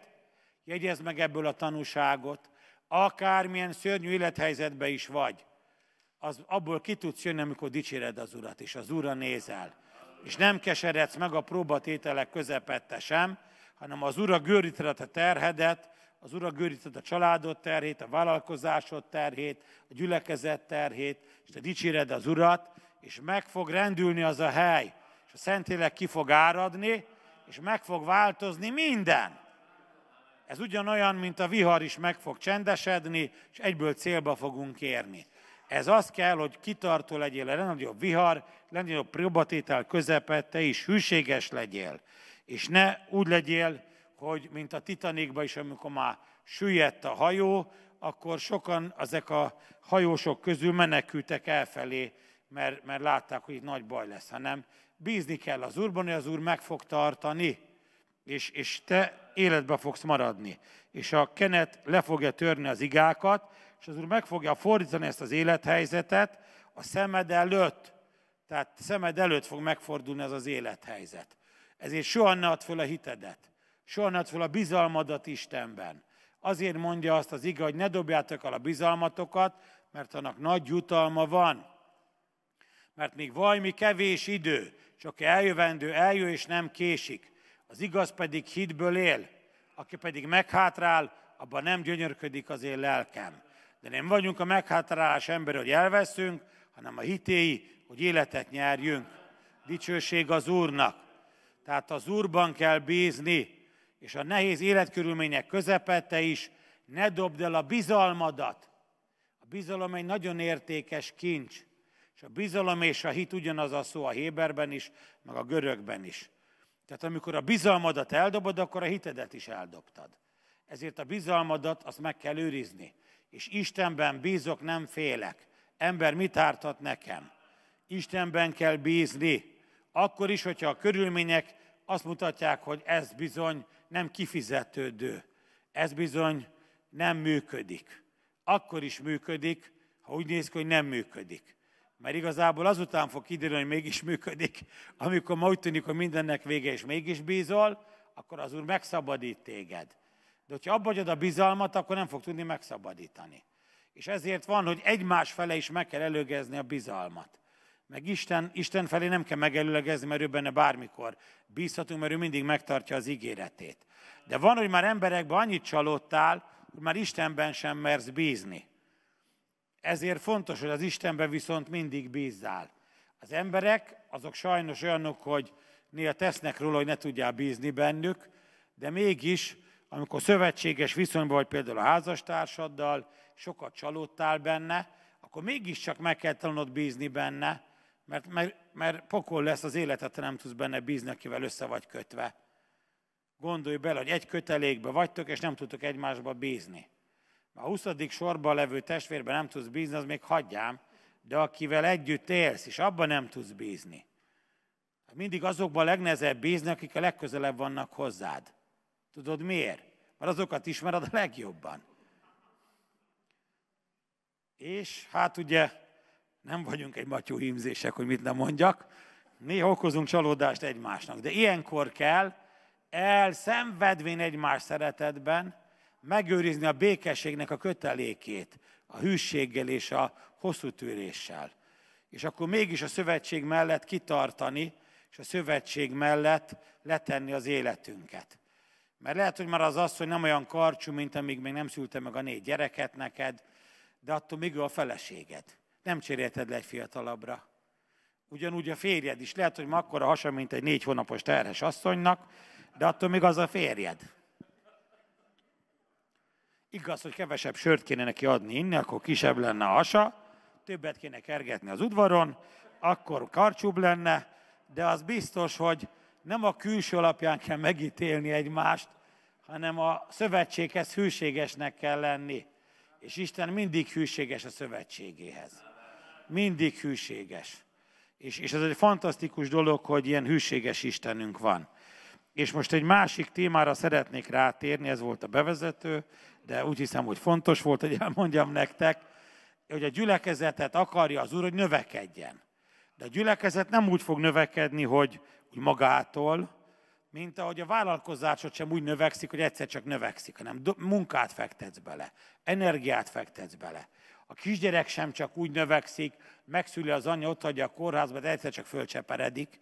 Jegyez meg ebből a tanúságot, akármilyen szörnyű élethelyzetben is vagy, az abból ki tudsz jönni, amikor dicséred az Urat, és az ura nézel. És nem keseredsz meg a próbatételek közepette sem, hanem az Ura göríted a terhedet, az Ura göríted a családod terhét, a vállalkozásod terhét, a gyülekezet terhét, és te dicséred az Urat, és meg fog rendülni az a hely, és a Szentlélek ki fog áradni, és meg fog változni minden. Ez ugyanolyan, mint a vihar is meg fog csendesedni, és egyből célba fogunk érni. Ez az kell, hogy kitartó legyél a legnagyobb vihar, legnagyobb próbatétel közepette is, hűséges legyél. És ne úgy legyél, hogy mint a Titanicba is, amikor már süllyedt a hajó, akkor sokan ezek a hajósok közül menekültek elfelé, mert, mert látták, hogy itt nagy baj lesz, hanem bízni kell az Úrban, hogy az Úr meg fog tartani, és, és te életbe fogsz maradni. És a kenet le fogja törni az igákat, és az Úr meg fogja fordítani ezt az élethelyzetet a szemed előtt. Tehát szemed előtt fog megfordulni ez az élethelyzet. Ezért soha ne add föl a hitedet, soha ne add föl a bizalmadat Istenben. Azért mondja azt az iga, hogy ne dobjátok el a bizalmatokat, mert annak nagy jutalma van. Mert még vajmi kevés idő, csak eljövendő eljö és nem késik. Az igaz pedig hitből él, aki pedig meghátrál, abban nem gyönyörködik az én lelkem. De nem vagyunk a meghátrálás ember, hogy elveszünk, hanem a hitéi, hogy életet nyerjünk. Dicsőség az Úrnak! Tehát az Úrban kell bízni, és a nehéz életkörülmények közepette is ne dobd el a bizalmadat. A bizalom egy nagyon értékes kincs. És a bizalom és a hit ugyanaz a szó a Héberben is, meg a görögben is. Tehát amikor a bizalmadat eldobod, akkor a hitedet is eldobtad. Ezért a bizalmadat azt meg kell őrizni. És Istenben bízok, nem félek. Ember mit árthat nekem? Istenben kell bízni akkor is, hogyha a körülmények azt mutatják, hogy ez bizony nem kifizetődő, ez bizony nem működik. Akkor is működik, ha úgy néz ki, hogy nem működik. Mert igazából azután fog kiderülni, hogy mégis működik, amikor ma úgy tűnik, hogy mindennek vége, és mégis bízol, akkor az Úr megszabadít téged. De hogyha abba a bizalmat, akkor nem fog tudni megszabadítani. És ezért van, hogy egymás fele is meg kell előgezni a bizalmat. Meg Isten, Isten felé nem kell megelőlegezni, mert ő benne bármikor bízhatunk, mert ő mindig megtartja az ígéretét. De van, hogy már emberekben annyit csalódtál, hogy már Istenben sem mersz bízni. Ezért fontos, hogy az Istenben viszont mindig bízzál. Az emberek azok sajnos olyanok, hogy néha tesznek róla, hogy ne tudjál bízni bennük, de mégis, amikor szövetséges viszonyban vagy például a házastársaddal, sokat csalódtál benne, akkor mégiscsak meg kell tanulnod bízni benne, mert, mert, mert pokol lesz az életet, ha nem tudsz benne bízni, akivel össze vagy kötve. Gondolj bele, hogy egy kötelékbe vagytok, és nem tudtok egymásba bízni. A 20. sorban levő testvérben nem tudsz bízni, az még hagyjám, de akivel együtt élsz, és abban nem tudsz bízni. Hát mindig azokban a legnehezebb bízni, akik a legközelebb vannak hozzád. Tudod miért? Mert azokat ismered a legjobban. És hát ugye nem vagyunk egy matyú hímzések, hogy mit nem mondjak. Néha okozunk csalódást egymásnak. De ilyenkor kell elszenvedvén egymás szeretetben megőrizni a békességnek a kötelékét, a hűséggel és a hosszú tűréssel. És akkor mégis a szövetség mellett kitartani, és a szövetség mellett letenni az életünket. Mert lehet, hogy már az az, hogy nem olyan karcsú, mint amíg még nem szülte meg a négy gyereket neked, de attól még ő a feleséged nem cserélted le egy fiatalabbra. Ugyanúgy a férjed is. Lehet, hogy ma akkor a hasa, mint egy négy hónapos terhes asszonynak, de attól még az a férjed. Igaz, hogy kevesebb sört kéne neki adni inni, akkor kisebb lenne a hasa, többet kéne kergetni az udvaron, akkor karcsúbb lenne, de az biztos, hogy nem a külső alapján kell megítélni egymást, hanem a szövetséghez hűségesnek kell lenni. És Isten mindig hűséges a szövetségéhez mindig hűséges. És, és ez egy fantasztikus dolog, hogy ilyen hűséges Istenünk van. És most egy másik témára szeretnék rátérni, ez volt a bevezető, de úgy hiszem, hogy fontos volt, hogy elmondjam nektek, hogy a gyülekezetet akarja az Úr, hogy növekedjen. De a gyülekezet nem úgy fog növekedni, hogy úgy magától, mint ahogy a vállalkozásod sem úgy növekszik, hogy egyszer csak növekszik, hanem munkát fektetsz bele, energiát fektetsz bele. A kisgyerek sem csak úgy növekszik, megszüli az anyja, ott hagyja a kórházba, de egyszer csak fölcseperedik,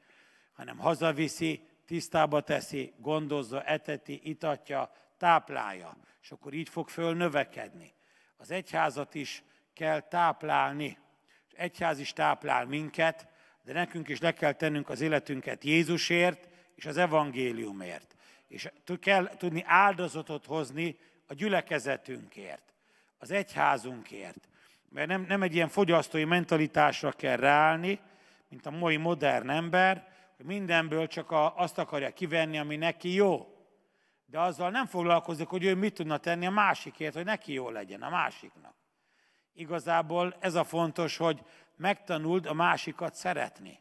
hanem hazaviszi, tisztába teszi, gondozza, eteti, itatja, táplálja. És akkor így fog fölnövekedni. Az egyházat is kell táplálni. Az egyház is táplál minket, de nekünk is le kell tennünk az életünket Jézusért és az evangéliumért. És kell tudni áldozatot hozni a gyülekezetünkért, az egyházunkért. Mert nem, nem egy ilyen fogyasztói mentalitásra kell ráállni, mint a mai modern ember, hogy mindenből csak a, azt akarja kivenni, ami neki jó. De azzal nem foglalkozik, hogy ő mit tudna tenni a másikért, hogy neki jó legyen, a másiknak. Igazából ez a fontos, hogy megtanuld a másikat szeretni.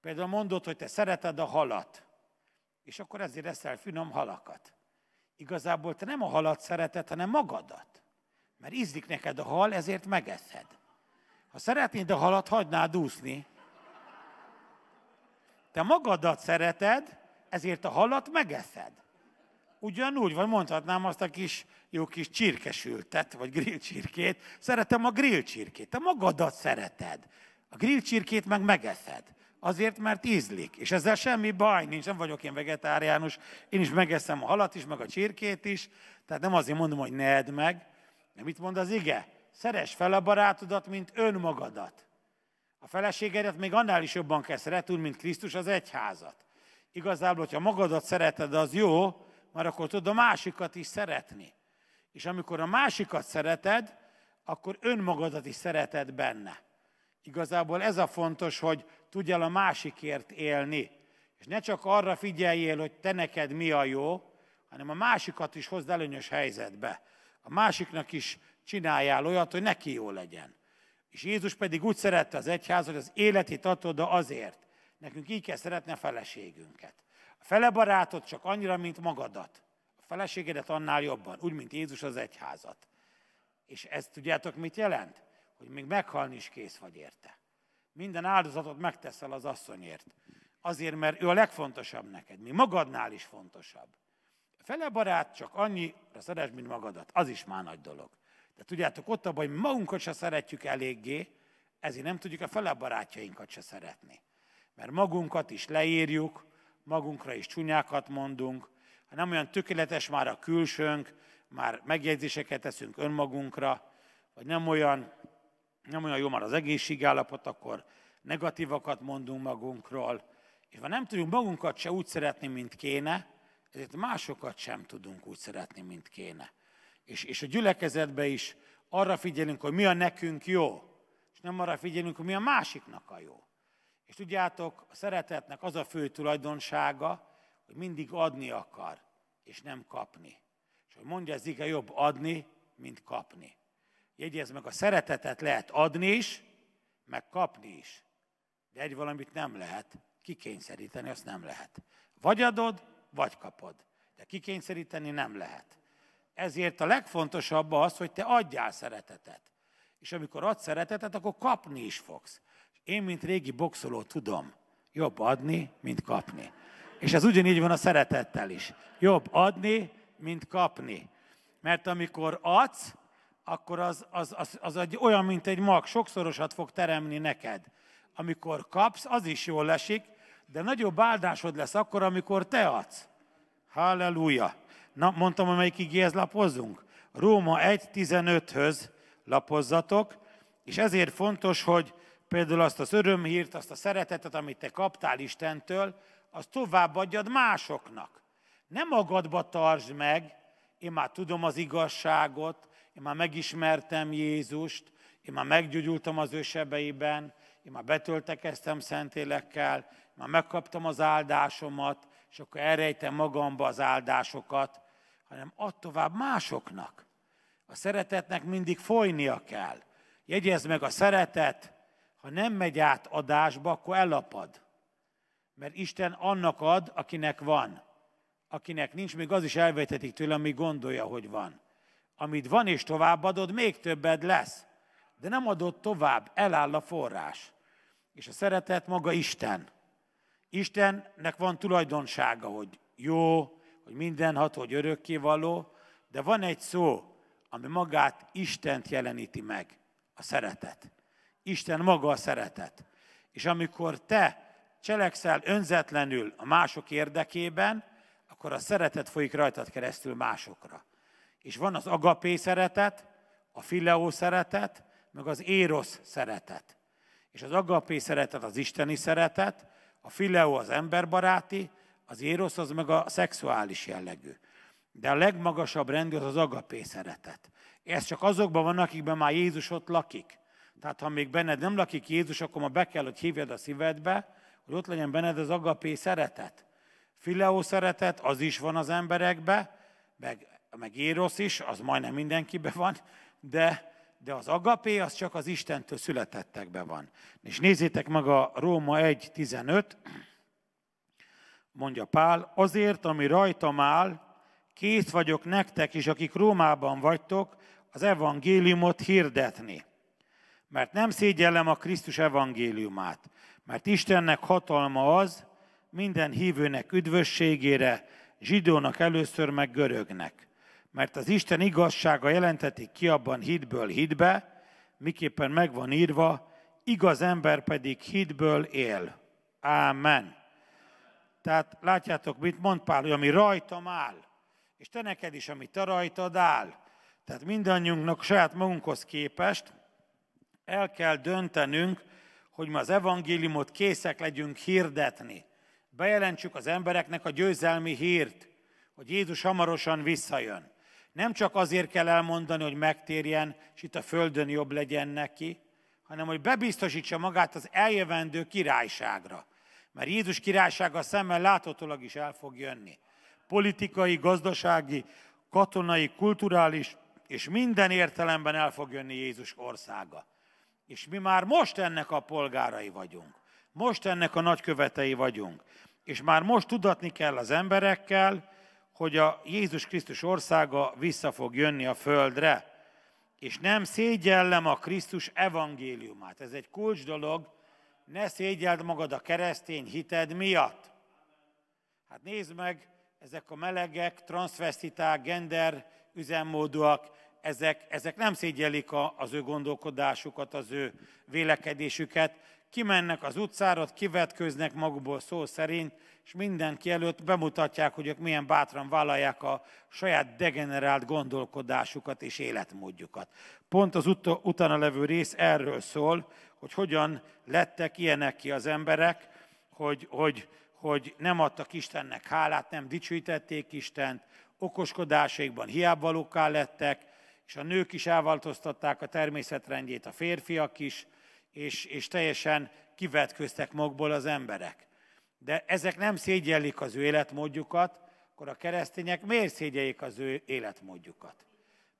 Például mondod, hogy te szereted a halat, és akkor ezért eszel finom halakat. Igazából te nem a halat szereted, hanem magadat. Mert ízlik neked a hal, ezért megeszed. Ha szeretnéd a halat, hagynád úszni. Te magadat szereted, ezért a halat megeszed. Ugyanúgy vagy mondhatnám azt a kis, jó kis csirkesültet, vagy grillcsirkét. Szeretem a grillcsirkét. Te magadat szereted. A grillcsirkét meg megeszed. Azért, mert ízlik. És ezzel semmi baj nincs. Nem vagyok én vegetáriánus. Én is megeszem a halat is, meg a csirkét is. Tehát nem azért mondom, hogy ne edd meg, de mit mond az ige? Szeres fel a barátodat, mint önmagadat. A feleségedet még annál is jobban kell szeretni, mint Krisztus az egyházat. Igazából, hogyha magadat szereted, az jó, mert akkor tudod a másikat is szeretni. És amikor a másikat szereted, akkor önmagadat is szereted benne. Igazából ez a fontos, hogy tudjál a másikért élni. És ne csak arra figyeljél, hogy te neked mi a jó, hanem a másikat is hozd előnyös helyzetbe a másiknak is csináljál olyat, hogy neki jó legyen. És Jézus pedig úgy szerette az egyház, hogy az életét adod azért. Nekünk így kell szeretni a feleségünket. A fele barátod csak annyira, mint magadat. A feleségedet annál jobban, úgy, mint Jézus az egyházat. És ezt tudjátok, mit jelent? Hogy még meghalni is kész vagy érte. Minden áldozatot megteszel az asszonyért. Azért, mert ő a legfontosabb neked, mi magadnál is fontosabb. Fele barát csak annyi, szeresd, mint magadat. Az is már nagy dolog. De tudjátok, ott abban, hogy magunkat se szeretjük eléggé, ezért nem tudjuk a fele barátjainkat se szeretni. Mert magunkat is leírjuk, magunkra is csúnyákat mondunk, ha nem olyan tökéletes már a külsőnk, már megjegyzéseket teszünk önmagunkra, vagy nem olyan, nem olyan jó már az egészségállapot, akkor negatívakat mondunk magunkról, és ha nem tudjuk magunkat se úgy szeretni, mint kéne, ezért másokat sem tudunk úgy szeretni, mint kéne. És, és a gyülekezetbe is arra figyelünk, hogy mi a nekünk jó, és nem arra figyelünk, hogy mi a másiknak a jó. És tudjátok, a szeretetnek az a fő tulajdonsága, hogy mindig adni akar, és nem kapni. És hogy mondja az ige, jobb adni, mint kapni. Jegyezd meg, a szeretetet lehet adni is, meg kapni is. De egy valamit nem lehet, kikényszeríteni azt nem lehet. Vagy adod, vagy kapod. De kikényszeríteni nem lehet. Ezért a legfontosabb az, hogy te adjál szeretetet. És amikor adsz szeretetet, akkor kapni is fogsz. Én, mint régi boxoló tudom, jobb adni, mint kapni. És ez ugyanígy van a szeretettel is. Jobb adni, mint kapni. Mert amikor adsz, akkor az, az, az, az egy, olyan, mint egy mag, sokszorosat fog teremni neked. Amikor kapsz, az is jól lesik, de nagyobb áldásod lesz akkor, amikor te adsz. Halleluja! Na, mondtam, amelyik igéhez lapozzunk. Róma 1.15-höz lapozzatok, és ezért fontos, hogy például azt az örömhírt, azt a szeretetet, amit te kaptál Istentől, azt továbbadjad másoknak. Nem magadba tartsd meg, én már tudom az igazságot, én már megismertem Jézust, én már meggyógyultam az ősebeiben, én már betöltekeztem szentélekkel, már megkaptam az áldásomat, és akkor elrejtem magamba az áldásokat, hanem ad tovább másoknak. A szeretetnek mindig folynia kell. Jegyezd meg a szeretet, ha nem megy át adásba, akkor elapad. Mert Isten annak ad, akinek van. Akinek nincs, még az is elvetetik tőle, ami gondolja, hogy van. Amit van és továbbadod, még többed lesz. De nem adod tovább, eláll a forrás. És a szeretet maga Isten. Istennek van tulajdonsága, hogy jó, hogy mindenható, hogy örökkévaló, de van egy szó, ami magát Istent jeleníti meg, a szeretet. Isten maga a szeretet. És amikor te cselekszel önzetlenül a mások érdekében, akkor a szeretet folyik rajtad keresztül másokra. És van az agapé szeretet, a fileó szeretet, meg az érosz szeretet. És az agapé szeretet az isteni szeretet, a fileó az emberbaráti, az érosz az meg a szexuális jellegű. De a legmagasabb rendű az az agapé szeretet. Ez csak azokban van, akikben már Jézus ott lakik. Tehát ha még benned nem lakik Jézus, akkor ma be kell, hogy hívjad a szívedbe, hogy ott legyen benned az agapé szeretet. Fileó szeretet, az is van az emberekbe, meg, meg érosz is, az majdnem mindenkibe van, de de az agapé az csak az Istentől születettekben van. És nézzétek meg a Róma 1.15, mondja Pál, azért, ami rajtam áll, kész vagyok nektek is, akik Rómában vagytok, az evangéliumot hirdetni. Mert nem szégyellem a Krisztus evangéliumát, mert Istennek hatalma az, minden hívőnek üdvösségére, zsidónak először meg görögnek mert az Isten igazsága jelenteti ki abban hitből hitbe, miképpen megvan írva, igaz ember pedig hitből él. Ámen. Tehát látjátok, mit mond Pál, hogy ami rajtam áll, és te neked is, ami te rajtad áll. Tehát mindannyiunknak saját magunkhoz képest el kell döntenünk, hogy ma az evangéliumot készek legyünk hirdetni. Bejelentsük az embereknek a győzelmi hírt, hogy Jézus hamarosan visszajön. Nem csak azért kell elmondani, hogy megtérjen, és itt a földön jobb legyen neki, hanem hogy bebiztosítsa magát az eljövendő királyságra. Mert Jézus királysága szemmel láthatólag is el fog jönni. Politikai, gazdasági, katonai, kulturális, és minden értelemben el fog jönni Jézus országa. És mi már most ennek a polgárai vagyunk. Most ennek a nagykövetei vagyunk. És már most tudatni kell az emberekkel, hogy a Jézus Krisztus országa vissza fog jönni a földre, és nem szégyellem a Krisztus evangéliumát. Ez egy kulcs dolog, ne szégyeld magad a keresztény hited miatt. Hát nézd meg, ezek a melegek, transvestiták, gender üzemmódúak, ezek, ezek nem szégyellik a, az ő gondolkodásukat, az ő vélekedésüket. Kimennek az utcára, kivetköznek magukból szó szerint, és mindenki előtt bemutatják, hogy ők milyen bátran vállalják a saját degenerált gondolkodásukat és életmódjukat. Pont az ut- utána levő rész erről szól, hogy hogyan lettek ilyenek ki az emberek, hogy, hogy, hogy nem adtak Istennek hálát, nem dicsőítették Istent, okoskodásaikban hiábvalókká lettek, és a nők is elváltoztatták a természetrendjét, a férfiak is, és, és teljesen kivetköztek magból az emberek de ezek nem szégyellik az ő életmódjukat, akkor a keresztények miért szégyeljék az ő életmódjukat?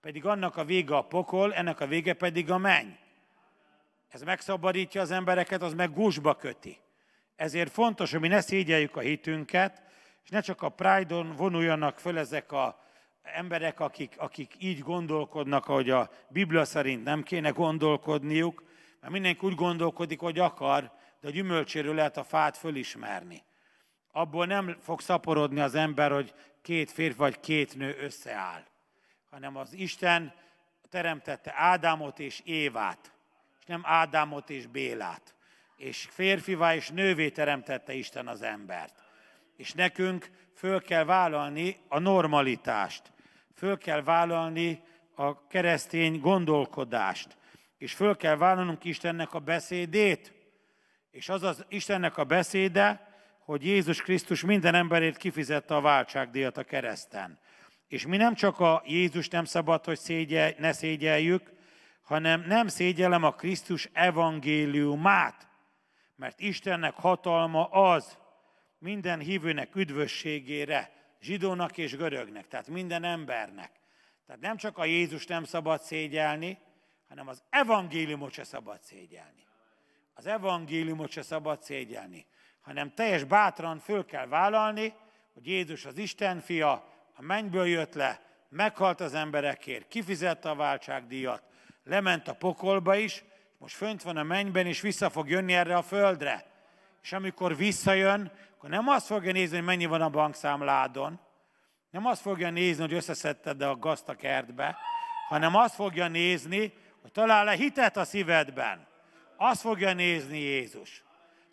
Pedig annak a vége a pokol, ennek a vége pedig a menny. Ez megszabadítja az embereket, az meg gúzsba köti. Ezért fontos, hogy mi ne szégyeljük a hitünket, és ne csak a Pride-on vonuljanak föl ezek a emberek, akik, akik így gondolkodnak, ahogy a Biblia szerint nem kéne gondolkodniuk, mert mindenki úgy gondolkodik, hogy akar, de a gyümölcséről lehet a fát fölismerni. Abból nem fog szaporodni az ember, hogy két férfi vagy két nő összeáll, hanem az Isten teremtette Ádámot és Évát, és nem Ádámot és Bélát. És férfivá és nővé teremtette Isten az embert. És nekünk föl kell vállalni a normalitást, föl kell vállalni a keresztény gondolkodást, és föl kell vállalnunk Istennek a beszédét, és az az Istennek a beszéde, hogy Jézus Krisztus minden emberét kifizette a váltságdíjat a kereszten. És mi nem csak a Jézus nem szabad, hogy szégyel, ne szégyeljük, hanem nem szégyelem a Krisztus evangéliumát, mert Istennek hatalma az minden hívőnek üdvösségére, zsidónak és görögnek, tehát minden embernek. Tehát nem csak a Jézus nem szabad szégyelni, hanem az evangéliumot se szabad szégyelni az evangéliumot se szabad szégyelni, hanem teljes bátran föl kell vállalni, hogy Jézus az Isten fia, a mennyből jött le, meghalt az emberekért, kifizette a váltságdíjat, lement a pokolba is, most fönt van a mennyben, és vissza fog jönni erre a földre. És amikor visszajön, akkor nem azt fogja nézni, hogy mennyi van a bankszámládon, nem azt fogja nézni, hogy összeszedted a gazdakertbe, hanem azt fogja nézni, hogy talál-e hitet a szívedben azt fogja nézni Jézus.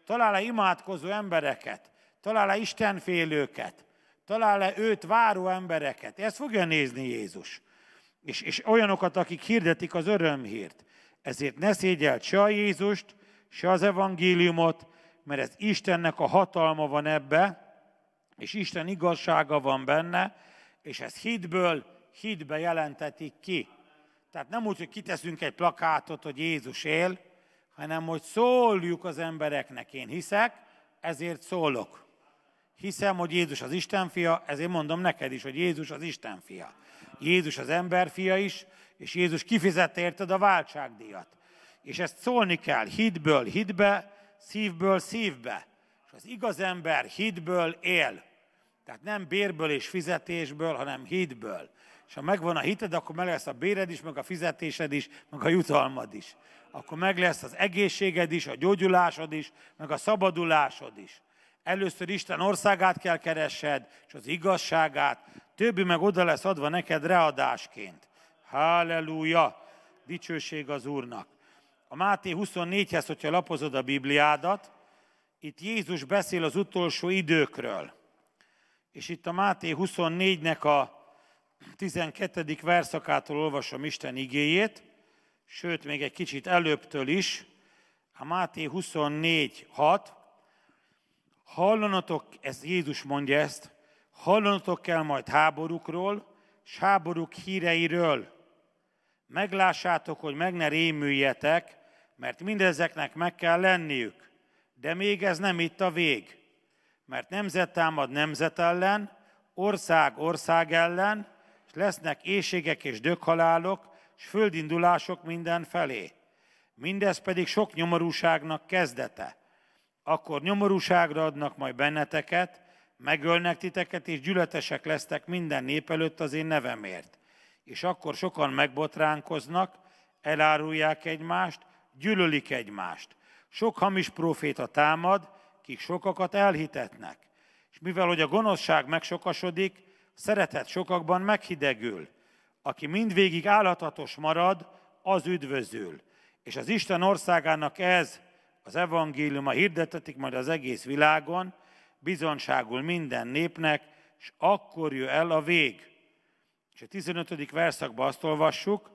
Talál-e imádkozó embereket, talál-e istenfélőket, talál-e őt váró embereket. Ezt fogja nézni Jézus. És, és olyanokat, akik hirdetik az örömhírt. Ezért ne szégyeld se a Jézust, se az evangéliumot, mert ez Istennek a hatalma van ebbe, és Isten igazsága van benne, és ez hitből, hitbe jelentetik ki. Tehát nem úgy, hogy kiteszünk egy plakátot, hogy Jézus él, hanem hogy szóljuk az embereknek. Én hiszek, ezért szólok. Hiszem, hogy Jézus az Isten fia, ezért mondom neked is, hogy Jézus az Isten fia. Jézus az ember fia is, és Jézus kifizette érted a váltságdíjat. És ezt szólni kell hitből hitbe, szívből szívbe. És az igaz ember hitből él. Tehát nem bérből és fizetésből, hanem hitből. És ha megvan a hited, akkor meg lesz a béred is, meg a fizetésed is, meg a jutalmad is akkor meg lesz az egészséged is, a gyógyulásod is, meg a szabadulásod is. Először Isten országát kell keresed, és az igazságát, többi meg oda lesz adva neked readásként. Halleluja! Dicsőség az Úrnak. A Máté 24-hez, hogyha lapozod a Bibliádat, itt Jézus beszél az utolsó időkről. És itt a Máté 24-nek a 12. verszakától olvasom Isten igéjét sőt még egy kicsit előbbtől is, a Máté 24.6, hallanatok, ez Jézus mondja ezt, hallanatok kell majd háborúkról, s háborúk híreiről. Meglássátok, hogy meg ne rémüljetek, mert mindezeknek meg kell lenniük. De még ez nem itt a vég, mert nemzet támad nemzet ellen, ország ország ellen, és lesznek éjségek és dökhalálok, és földindulások minden felé. Mindez pedig sok nyomorúságnak kezdete. Akkor nyomorúságra adnak majd benneteket, megölnek titeket, és gyületesek lesztek minden nép előtt az én nevemért. És akkor sokan megbotránkoznak, elárulják egymást, gyűlölik egymást. Sok hamis proféta támad, kik sokakat elhitetnek. És mivel hogy a gonoszság megsokasodik, szeretet sokakban meghidegül. Aki mindvégig állhatatos marad, az üdvözül. És az Isten országának ez az evangélium, a hirdetetik majd az egész világon, bizonságul minden népnek, és akkor jön el a vég. És a 15. verszakban azt olvassuk,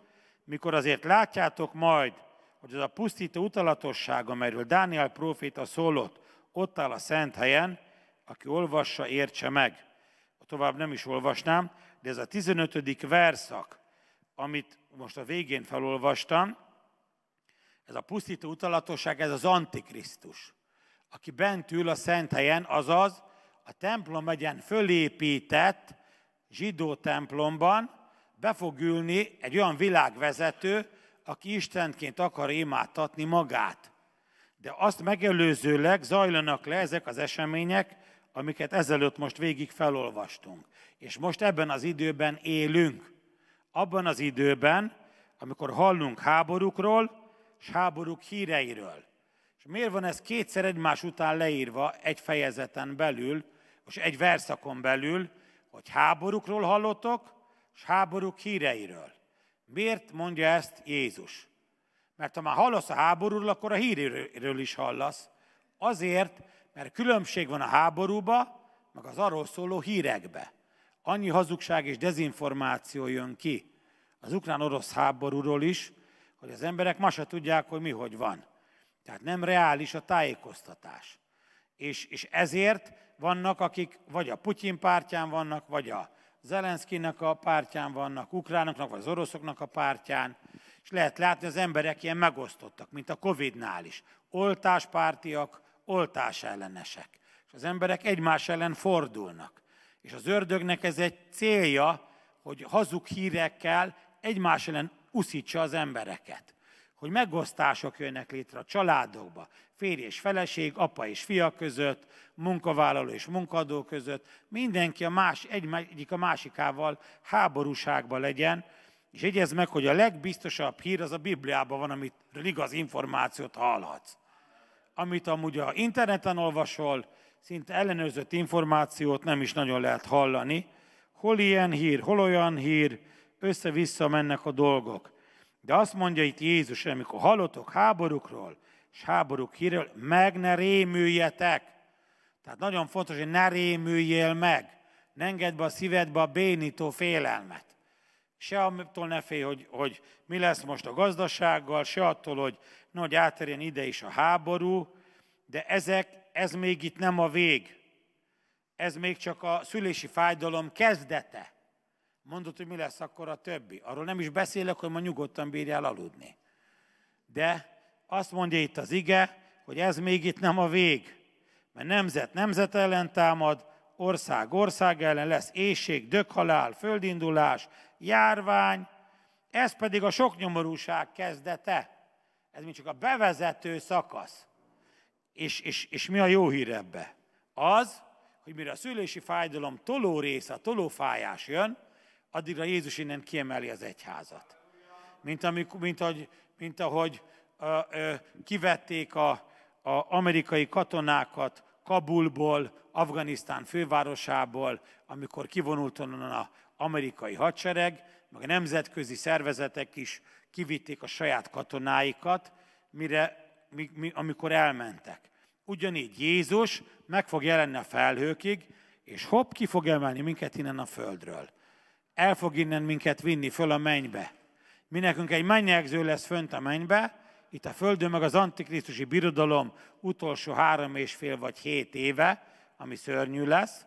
mikor azért látjátok majd, hogy az a pusztító utalatosság, amelyről Dániel próféta szólott, ott áll a szent helyen, aki olvassa, értse meg. Tovább nem is olvasnám, de ez a 15. verszak, amit most a végén felolvastam, ez a pusztító utalatosság, ez az Antikrisztus, aki bent ül a szent helyen, azaz a templom egyen fölépített zsidó templomban, be fog ülni egy olyan világvezető, aki Istenként akar imádtatni magát. De azt megelőzőleg zajlanak le ezek az események, amiket ezelőtt most végig felolvastunk. És most ebben az időben élünk. Abban az időben, amikor hallunk háborúkról, és háborúk híreiről. És miért van ez kétszer egymás után leírva egy fejezeten belül, és egy verszakon belül, hogy háborúkról hallottok, és háborúk híreiről. Miért mondja ezt Jézus? Mert ha már hallasz a háborúról, akkor a híréről is hallasz. Azért, mert különbség van a háborúba, meg az arról szóló hírekbe. Annyi hazugság és dezinformáció jön ki az ukrán-orosz háborúról is, hogy az emberek ma se tudják, hogy mi hogy van. Tehát nem reális a tájékoztatás. És, és ezért vannak, akik vagy a Putyin pártján vannak, vagy a Zelenszkinek a pártján vannak, ukránoknak, vagy az oroszoknak a pártján, és lehet látni, az emberek ilyen megosztottak, mint a Covid-nál is. Oltáspártiak, oltás ellenesek. És az emberek egymás ellen fordulnak. És az ördögnek ez egy célja, hogy hazug hírekkel egymás ellen uszítsa az embereket. Hogy megosztások jönnek létre a családokba, férj és feleség, apa és fia között, munkavállaló és munkadó között, mindenki a más, egy, egyik a másikával háborúságba legyen, és egyez meg, hogy a legbiztosabb hír az a Bibliában van, amit igaz információt hallhatsz amit amúgy a interneten olvasol, szinte ellenőrzött információt nem is nagyon lehet hallani. Hol ilyen hír, hol olyan hír, össze-vissza mennek a dolgok. De azt mondja itt Jézus, amikor hallotok háborúkról, és háborúk híről, meg ne rémüljetek. Tehát nagyon fontos, hogy ne rémüljél meg. Ne engedd be a szívedbe a bénító félelmet. Se attól ne félj, hogy, hogy mi lesz most a gazdasággal, se attól, hogy nagy átterjen ide is a háború, de ezek, ez még itt nem a vég. Ez még csak a szülési fájdalom kezdete. Mondod, hogy mi lesz akkor a többi. Arról nem is beszélek, hogy ma nyugodtan bírjál aludni. De azt mondja itt az ige, hogy ez még itt nem a vég. Mert nemzet nemzet ellen támad, ország ország ellen lesz éjség, dökhalál, földindulás, járvány, ez pedig a sok nyomorúság kezdete. Ez még csak a bevezető szakasz. És, és, és mi a jó hír ebbe? Az, hogy mire a szülési fájdalom toló része, a tolófájás jön, addigra Jézus innen kiemeli az egyházat. Mint, amikor, mint ahogy, mint ahogy ö, ö, kivették a, a amerikai katonákat Kabulból, Afganisztán fővárosából, amikor kivonult onnan a amerikai hadsereg, meg a nemzetközi szervezetek is kivitték a saját katonáikat, mire, mi, mi, amikor elmentek. Ugyanígy Jézus meg fog jelenni a felhőkig, és hopp, ki fog emelni minket innen a földről. El fog innen minket vinni föl a mennybe. Mi nekünk egy mennyegző lesz fönt a mennybe, itt a földön meg az antikrisztusi birodalom utolsó három és fél vagy hét éve, ami szörnyű lesz,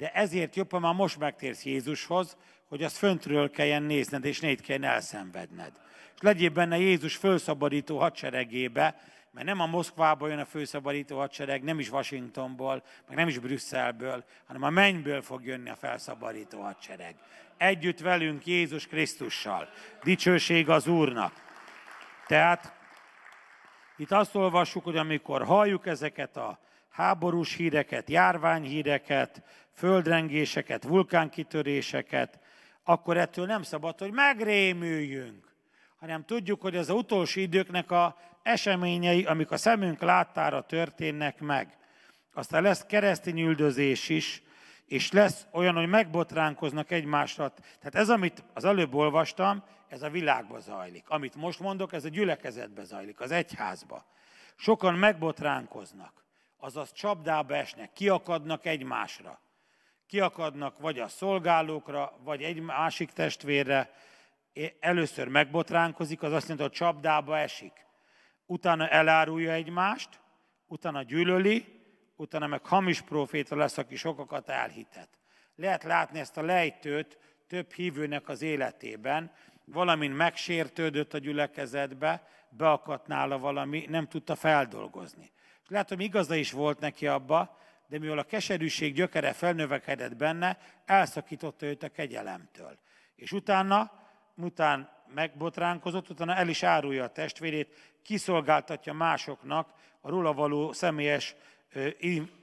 de ezért jobb, ha már most megtérsz Jézushoz, hogy azt föntről kelljen nézned, és négy kelljen elszenvedned. És legyél benne Jézus fölszabadító hadseregébe, mert nem a Moszkvából jön a főszabadító hadsereg, nem is Washingtonból, meg nem is Brüsszelből, hanem a mennyből fog jönni a felszabadító hadsereg. Együtt velünk Jézus Krisztussal. Dicsőség az Úrnak. Tehát itt azt olvassuk, hogy amikor halljuk ezeket a háborús híreket, járványhíreket, földrengéseket, vulkánkitöréseket, akkor ettől nem szabad, hogy megrémüljünk, hanem tudjuk, hogy ez az utolsó időknek a eseményei, amik a szemünk láttára történnek meg. Aztán lesz keresztény üldözés is, és lesz olyan, hogy megbotránkoznak egymásra. Tehát ez, amit az előbb olvastam, ez a világba zajlik. Amit most mondok, ez a gyülekezetbe zajlik, az egyházba. Sokan megbotránkoznak azaz csapdába esnek, kiakadnak egymásra. Kiakadnak vagy a szolgálókra, vagy egy másik testvérre. Először megbotránkozik, az azt jelenti, hogy csapdába esik. Utána elárulja egymást, utána gyűlöli, utána meg hamis proféta lesz, aki sokakat elhitet. Lehet látni ezt a lejtőt több hívőnek az életében, valamint megsértődött a gyülekezetbe, beakadt nála valami, nem tudta feldolgozni. Lehet, hogy igaza is volt neki abba, de mivel a keserűség gyökere felnövekedett benne, elszakította őt a kegyelemtől. És utána, után megbotránkozott, utána el is árulja a testvérét, kiszolgáltatja másoknak a róla való személyes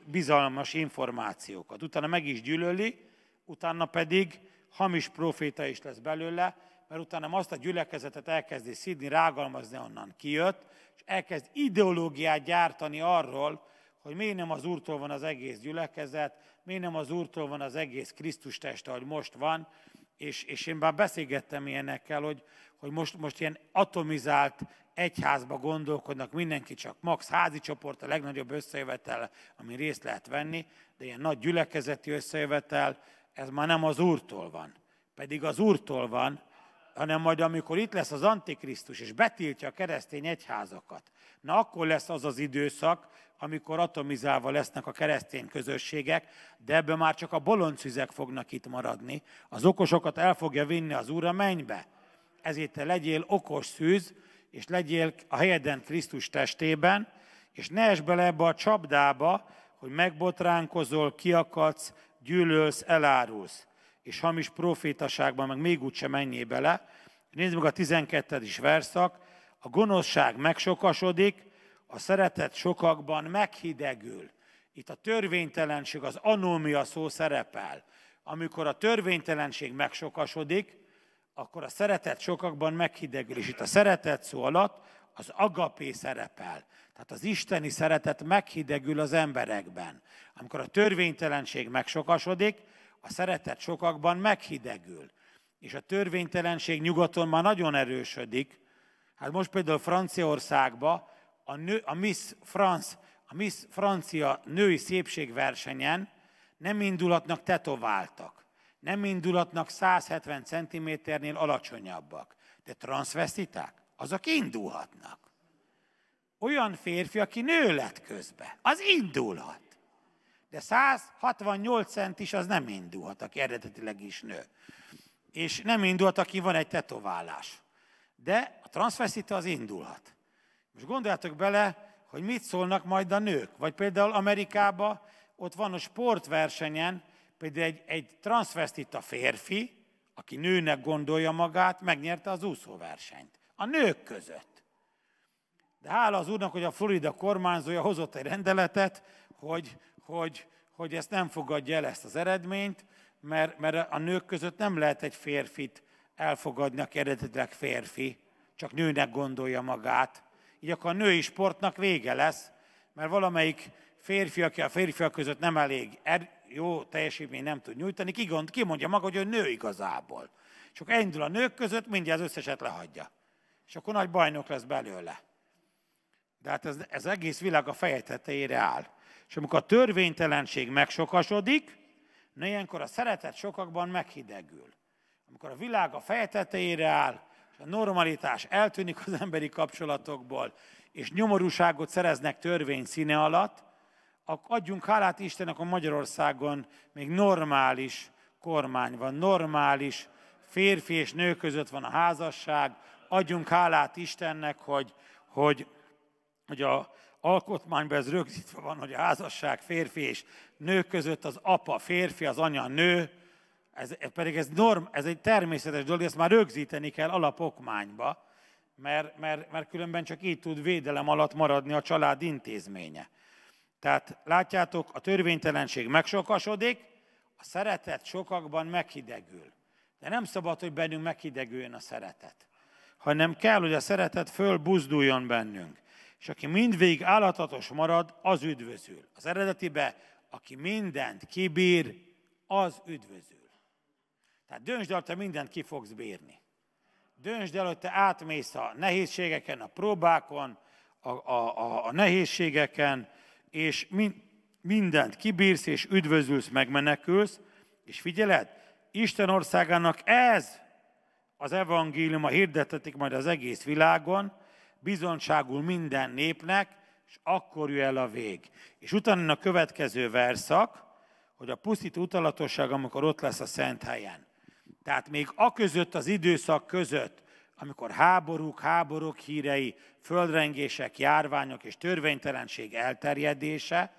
bizalmas információkat. Utána meg is gyűlöli, utána pedig hamis proféta is lesz belőle, mert utána azt a gyülekezetet elkezdi szídni, rágalmazni, onnan kijött, és elkezd ideológiát gyártani arról, hogy miért nem az Úrtól van az egész gyülekezet, miért nem az Úrtól van az egész Krisztus teste, ahogy most van, és, és én már beszélgettem ilyenekkel, hogy, hogy most, most ilyen atomizált egyházba gondolkodnak, mindenki csak max házi csoport, a legnagyobb összejövetel, ami részt lehet venni, de ilyen nagy gyülekezeti összejövetel, ez már nem az Úrtól van. Pedig az Úrtól van, hanem majd amikor itt lesz az Antikrisztus, és betiltja a keresztény egyházakat, na akkor lesz az az időszak, amikor atomizálva lesznek a keresztény közösségek, de ebben már csak a bolondszüzek fognak itt maradni. Az okosokat el fogja vinni az Úr a mennybe. Ezért te legyél okos szűz, és legyél a helyeden Krisztus testében, és ne esd bele ebbe a csapdába, hogy megbotránkozol, kiakadsz, gyűlölsz, elárulsz és hamis profétaságban meg még úgyse menjél bele. Nézd meg a 12. is verszak. A gonoszság megsokasodik, a szeretet sokakban meghidegül. Itt a törvénytelenség, az anómia szó szerepel. Amikor a törvénytelenség megsokasodik, akkor a szeretet sokakban meghidegül. És itt a szeretet szó alatt az agapé szerepel. Tehát az isteni szeretet meghidegül az emberekben. Amikor a törvénytelenség megsokasodik, a szeretet sokakban meghidegül, és a törvénytelenség nyugaton már nagyon erősödik. Hát most például Franciaországba a, nő, a Miss France, a Miss Francia női szépségversenyen nem indulatnak tetováltak, nem indulatnak 170 cm-nél alacsonyabbak, de transvesziták, azok indulhatnak. Olyan férfi, aki nő lett közbe, az indulhat de 168 cent is az nem indulhat, aki eredetileg is nő. És nem indulhat, aki van egy tetoválás. De a transvestita az indulhat. Most gondoljátok bele, hogy mit szólnak majd a nők. Vagy például Amerikában ott van a sportversenyen, például egy, egy transvestita férfi, aki nőnek gondolja magát, megnyerte az úszóversenyt. A nők között. De hála az úrnak, hogy a Florida kormányzója hozott egy rendeletet, hogy hogy, hogy ezt nem fogadja el ezt az eredményt, mert, mert a nők között nem lehet egy férfit elfogadni, aki eredetileg férfi, csak nőnek gondolja magát. Így akkor a női sportnak vége lesz, mert valamelyik férfi, aki a férfiak között nem elég er, jó teljesítmény nem tud nyújtani, Ki mondja maga, hogy ő nő igazából. És akkor elindul a nők között, mindjárt az összeset lehagyja. És akkor nagy bajnok lesz belőle. De hát ez, ez egész világ a feje tetejére áll. És amikor a törvénytelenség megsokasodik, na ilyenkor a szeretet sokakban meghidegül. Amikor a világ a feje tetejére áll, és a normalitás eltűnik az emberi kapcsolatokból, és nyomorúságot szereznek törvény színe alatt, adjunk hálát Istennek, a Magyarországon még normális kormány van, normális férfi és nő között van a házasság, adjunk hálát Istennek, hogy, hogy, hogy a alkotmányban ez rögzítve van, hogy a házasság férfi és nő között az apa férfi, az anya nő, ez, pedig ez, norm, ez egy természetes dolog, ezt már rögzíteni kell alapokmányba, mert, mert, mert különben csak így tud védelem alatt maradni a család intézménye. Tehát látjátok, a törvénytelenség megsokasodik, a szeretet sokakban meghidegül. De nem szabad, hogy bennünk meghidegüljön a szeretet, hanem kell, hogy a szeretet fölbuzduljon bennünk és aki mindvégig állatatos marad, az üdvözül. Az eredetibe, aki mindent kibír, az üdvözül. Tehát döntsd el, hogy te mindent ki fogsz bírni. Döntsd el, hogy te átmész a nehézségeken, a próbákon, a, a, a, a nehézségeken, és min, mindent kibírsz, és üdvözülsz, megmenekülsz, és figyeled, Isten országának ez az evangélium, a hirdetetik majd az egész világon, bizonságul minden népnek, és akkor jön el a vég. És utána a következő verszak, hogy a pusztít utalatosság, amikor ott lesz a szent helyen. Tehát még a között, az időszak között, amikor háborúk, háborúk hírei, földrengések, járványok és törvénytelenség elterjedése,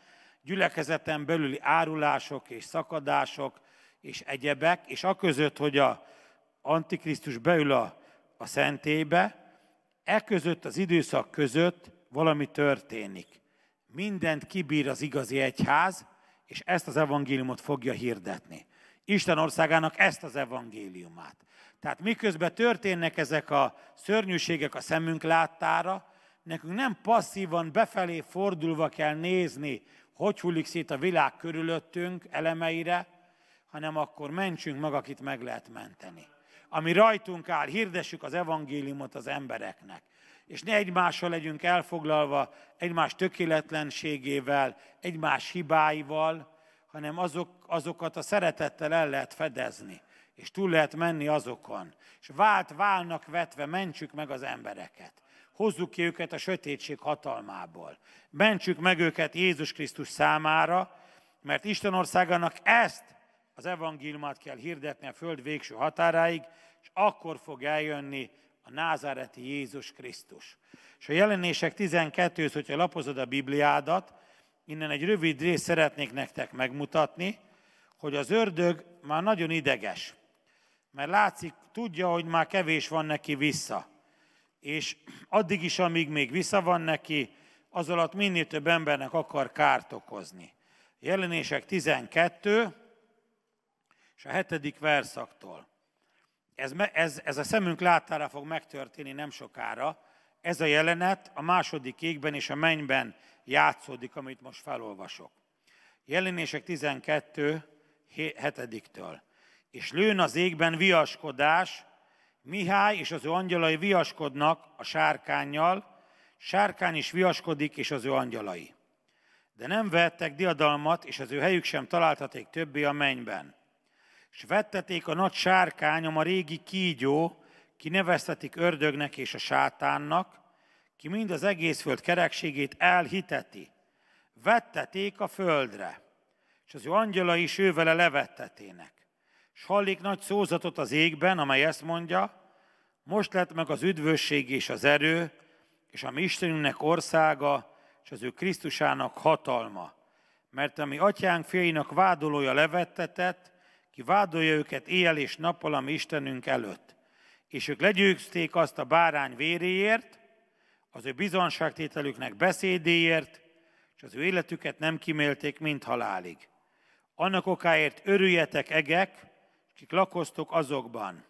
gyülekezeten belüli árulások és szakadások és egyebek, és a között, hogy a Antikrisztus beül a, a szentébe, E között az időszak között valami történik. Mindent kibír az igazi egyház, és ezt az evangéliumot fogja hirdetni. Isten országának ezt az evangéliumát. Tehát miközben történnek ezek a szörnyűségek a szemünk láttára, nekünk nem passzívan befelé fordulva kell nézni, hogy hullik szét a világ körülöttünk elemeire, hanem akkor mentsünk meg, akit meg lehet menteni ami rajtunk áll, hirdessük az evangéliumot az embereknek. És ne egymással legyünk elfoglalva, egymás tökéletlenségével, egymás hibáival, hanem azok, azokat a szeretettel el lehet fedezni, és túl lehet menni azokon. És vált válnak vetve, mentsük meg az embereket. Hozzuk ki őket a sötétség hatalmából. Mentsük meg őket Jézus Krisztus számára, mert Isten országának ezt az evangéliumát kell hirdetni a föld végső határáig, és akkor fog eljönni a názáreti Jézus Krisztus. És a jelenések 12 hogyha lapozod a Bibliádat, innen egy rövid részt szeretnék nektek megmutatni, hogy az ördög már nagyon ideges, mert látszik, tudja, hogy már kevés van neki vissza. És addig is, amíg még vissza van neki, az alatt minél több embernek akar kárt okozni. Jelenések 12, és a hetedik verszaktól. Ez, ez, ez a szemünk látára fog megtörténni nem sokára. Ez a jelenet a második égben és a mennyben játszódik, amit most felolvasok. Jelenések 12. hetediktől És lőn az égben viaskodás, Mihály és az ő angyalai viaskodnak a sárkányjal, sárkány is viaskodik és az ő angyalai. De nem vettek diadalmat, és az ő helyük sem találtaték többi a mennyben és vetteték a nagy sárkányom a régi kígyó, ki neveztetik ördögnek és a sátánnak, ki mind az egész föld kerekségét elhiteti. Vetteték a földre, és az ő angyala is ővele levettetének. S hallik nagy szózatot az égben, amely ezt mondja, most lett meg az üdvösség és az erő, és a mi Istenünknek országa, és az ő Krisztusának hatalma. Mert ami atyánk fiainak vádolója levettetett, ki vádolja őket éjjel és nappal a mi Istenünk előtt. És ők legyőzték azt a bárány véréért, az ő bizonságtételüknek beszédéért, és az ő életüket nem kimélték, mint halálig. Annak okáért örüljetek egek, kik lakoztok azokban.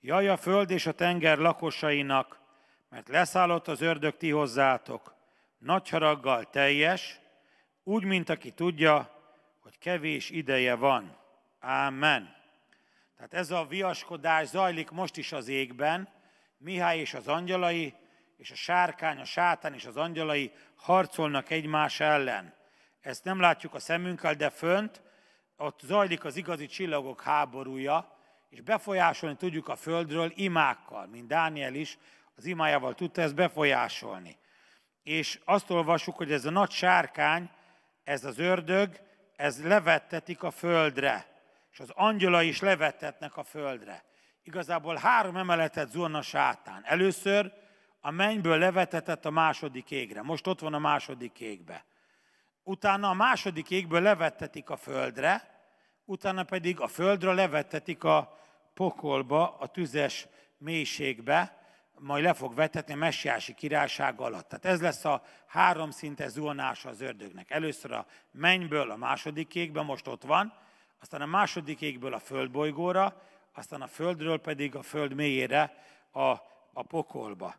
Jaj a föld és a tenger lakosainak, mert leszállott az ördög ti hozzátok, nagy haraggal teljes, úgy, mint aki tudja, hogy kevés ideje van. Amen. Tehát ez a viaskodás zajlik most is az égben, Mihály és az angyalai, és a sárkány, a sátán és az angyalai harcolnak egymás ellen. Ezt nem látjuk a szemünkkel, de fönt, ott zajlik az igazi csillagok háborúja, és befolyásolni tudjuk a földről imákkal, mint Dániel is az imájával tudta ezt befolyásolni. És azt olvassuk, hogy ez a nagy sárkány, ez az ördög, ez levettetik a földre és az angyala is levetetnek a földre. Igazából három emeletet zuhan a sátán. Először a mennyből levetetett a második égre. Most ott van a második égbe. Utána a második égből levettetik a földre, utána pedig a földre levettetik a pokolba, a tüzes mélységbe, majd le fog vetetni a messiási királyság alatt. Tehát ez lesz a háromszinte zuhanása az ördögnek. Először a mennyből, a második égbe, most ott van, aztán a második égből a földbolygóra, aztán a földről pedig a föld mélyére, a, a pokolba.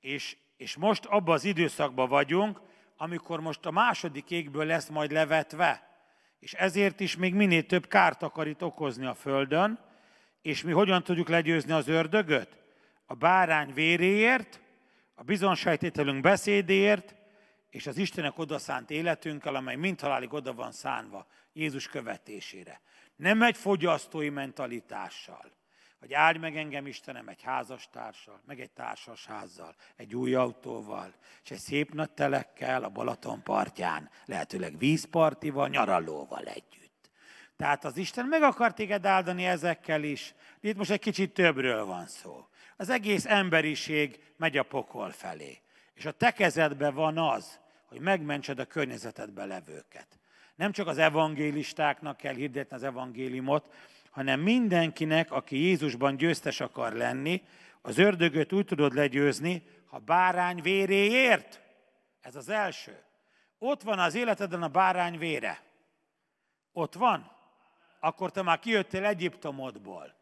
És, és most abban az időszakban vagyunk, amikor most a második égből lesz majd levetve, és ezért is még minél több kárt itt okozni a földön, és mi hogyan tudjuk legyőzni az ördögöt? A bárány véréért, a bizonságtételünk beszédéért, és az Istenek odaszánt életünkkel, amely mind halálig oda van szánva. Jézus követésére. Nem egy fogyasztói mentalitással, hogy áld meg engem Istenem egy házastársal, meg egy társas házzal, egy új autóval, és egy szép nagy telekkel a Balaton partján, lehetőleg vízpartival, nyaralóval együtt. Tehát az Isten meg akar téged áldani ezekkel is, de itt most egy kicsit többről van szó. Az egész emberiség megy a pokol felé. És a te kezedben van az, hogy megmentsed a környezetedbe levőket. Nem csak az evangélistáknak kell hirdetni az evangéliumot, hanem mindenkinek, aki Jézusban győztes akar lenni, az ördögöt úgy tudod legyőzni, ha bárány véréért. Ez az első. Ott van az életeden a bárány vére. Ott van. Akkor te már kijöttél Egyiptomodból.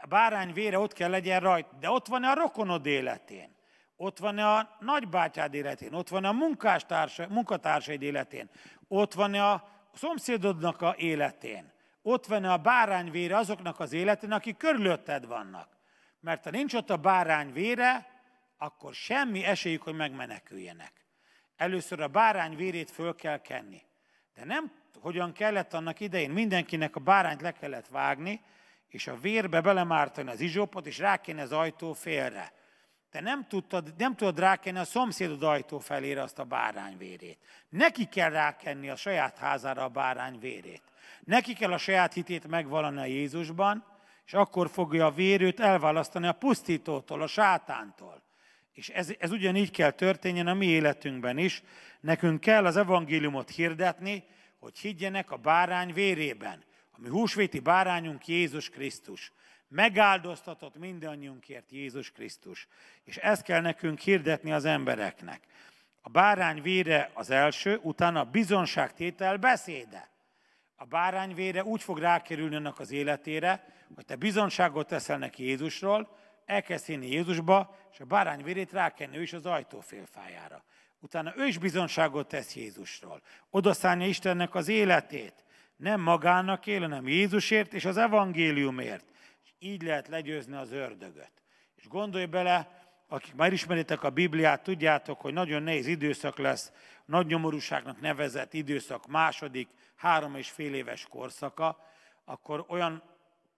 A bárány vére ott kell legyen rajt, de ott van a rokonod életén ott van a nagybátyád életén, ott van a munkatársaid életén, ott van a szomszédodnak a életén, ott van a bárányvére azoknak az életén, akik körülötted vannak. Mert ha nincs ott a bárányvére, akkor semmi esélyük, hogy megmeneküljenek. Először a bárány vérét föl kell kenni. De nem hogyan kellett annak idején, mindenkinek a bárányt le kellett vágni, és a vérbe belemártani az izsópot, és kéne az ajtó félre te nem, tudtad, nem tudod rákenni a szomszédod ajtó felére azt a bárányvérét. Neki kell rákenni a saját házára a bárányvérét. Neki kell a saját hitét megvalani a Jézusban, és akkor fogja a vérőt elválasztani a pusztítótól, a sátántól. És ez, ez ugyanígy kell történjen a mi életünkben is. Nekünk kell az evangéliumot hirdetni, hogy higgyenek a bárány vérében. A mi húsvéti bárányunk Jézus Krisztus megáldoztatott mindannyiunkért Jézus Krisztus. És ezt kell nekünk hirdetni az embereknek. A bárány vére az első, utána a bizonságtétel beszéde. A bárány vére úgy fog rákerülni annak az életére, hogy te bizonságot teszel neki Jézusról, elkezd hinni Jézusba, és a bárány vérét rákenni ő is az félfájára. Utána ő is bizonságot tesz Jézusról. Odaszállja Istennek az életét. Nem magának él, hanem Jézusért és az evangéliumért. Így lehet legyőzni az ördögöt. És gondolj bele, akik már ismeritek a Bibliát, tudjátok, hogy nagyon nehéz időszak lesz, nagy nyomorúságnak nevezett időszak második, három és fél éves korszaka, akkor olyan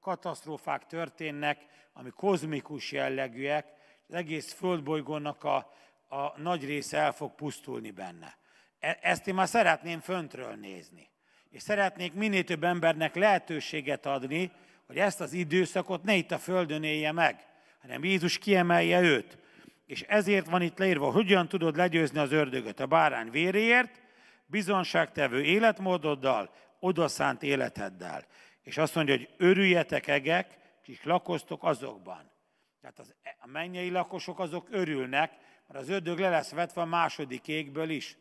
katasztrófák történnek, ami kozmikus jellegűek, az egész földbolygónak a, a nagy része el fog pusztulni benne. E, ezt én már szeretném föntről nézni. És szeretnék minél több embernek lehetőséget adni, hogy ezt az időszakot ne itt a földön élje meg, hanem Jézus kiemelje őt. És ezért van itt leírva, hogyan tudod legyőzni az ördögöt a bárány véréért, bizonságtevő életmódoddal, odaszánt életeddel. És azt mondja, hogy örüljetek egek, kik lakoztok azokban. Tehát az, e- a mennyei lakosok azok örülnek, mert az ördög le lesz vetve a második égből is.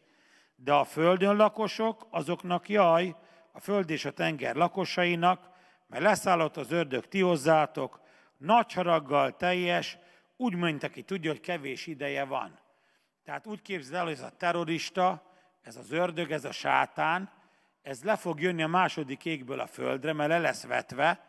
De a földön lakosok, azoknak jaj, a föld és a tenger lakosainak, mert leszállott az ördög ti hozzátok, nagy haraggal teljes, úgy mentek ki, tudja, hogy kevés ideje van. Tehát úgy képzeld el, hogy ez a terrorista, ez az ördög, ez a sátán, ez le fog jönni a második égből a földre, mert le lesz vetve,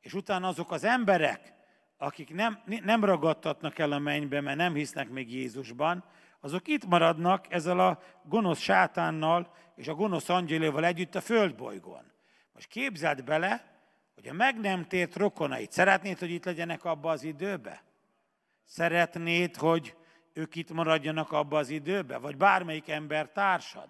és utána azok az emberek, akik nem, nem ragadtatnak el a mennybe, mert nem hisznek még Jézusban, azok itt maradnak ezzel a gonosz sátánnal és a gonosz angyaléval együtt a földbolygón. Most képzeld bele, hogy a meg nem tért rokonait, szeretnéd, hogy itt legyenek abba az időbe? Szeretnéd, hogy ők itt maradjanak abba az időbe? Vagy bármelyik ember társad?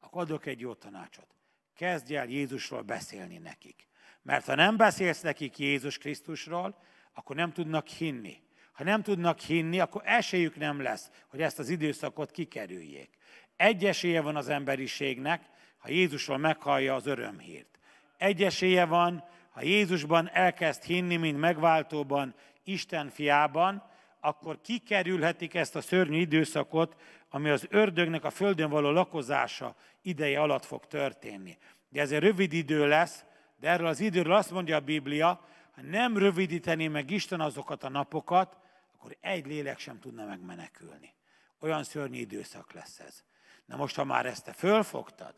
Akkor adok egy jó tanácsot. Kezdj el Jézusról beszélni nekik. Mert ha nem beszélsz nekik Jézus Krisztusról, akkor nem tudnak hinni. Ha nem tudnak hinni, akkor esélyük nem lesz, hogy ezt az időszakot kikerüljék. Egy esélye van az emberiségnek, ha Jézusról meghallja az örömhírt. Egy esélye van, ha Jézusban elkezd hinni, mint megváltóban, Isten fiában, akkor kikerülhetik ezt a szörnyű időszakot, ami az ördögnek a földön való lakozása ideje alatt fog történni. De ez egy rövid idő lesz, de erről az időről azt mondja a Biblia, ha nem rövidítené meg Isten azokat a napokat, akkor egy lélek sem tudna megmenekülni. Olyan szörnyű időszak lesz ez. Na most, ha már ezt te fölfogtad,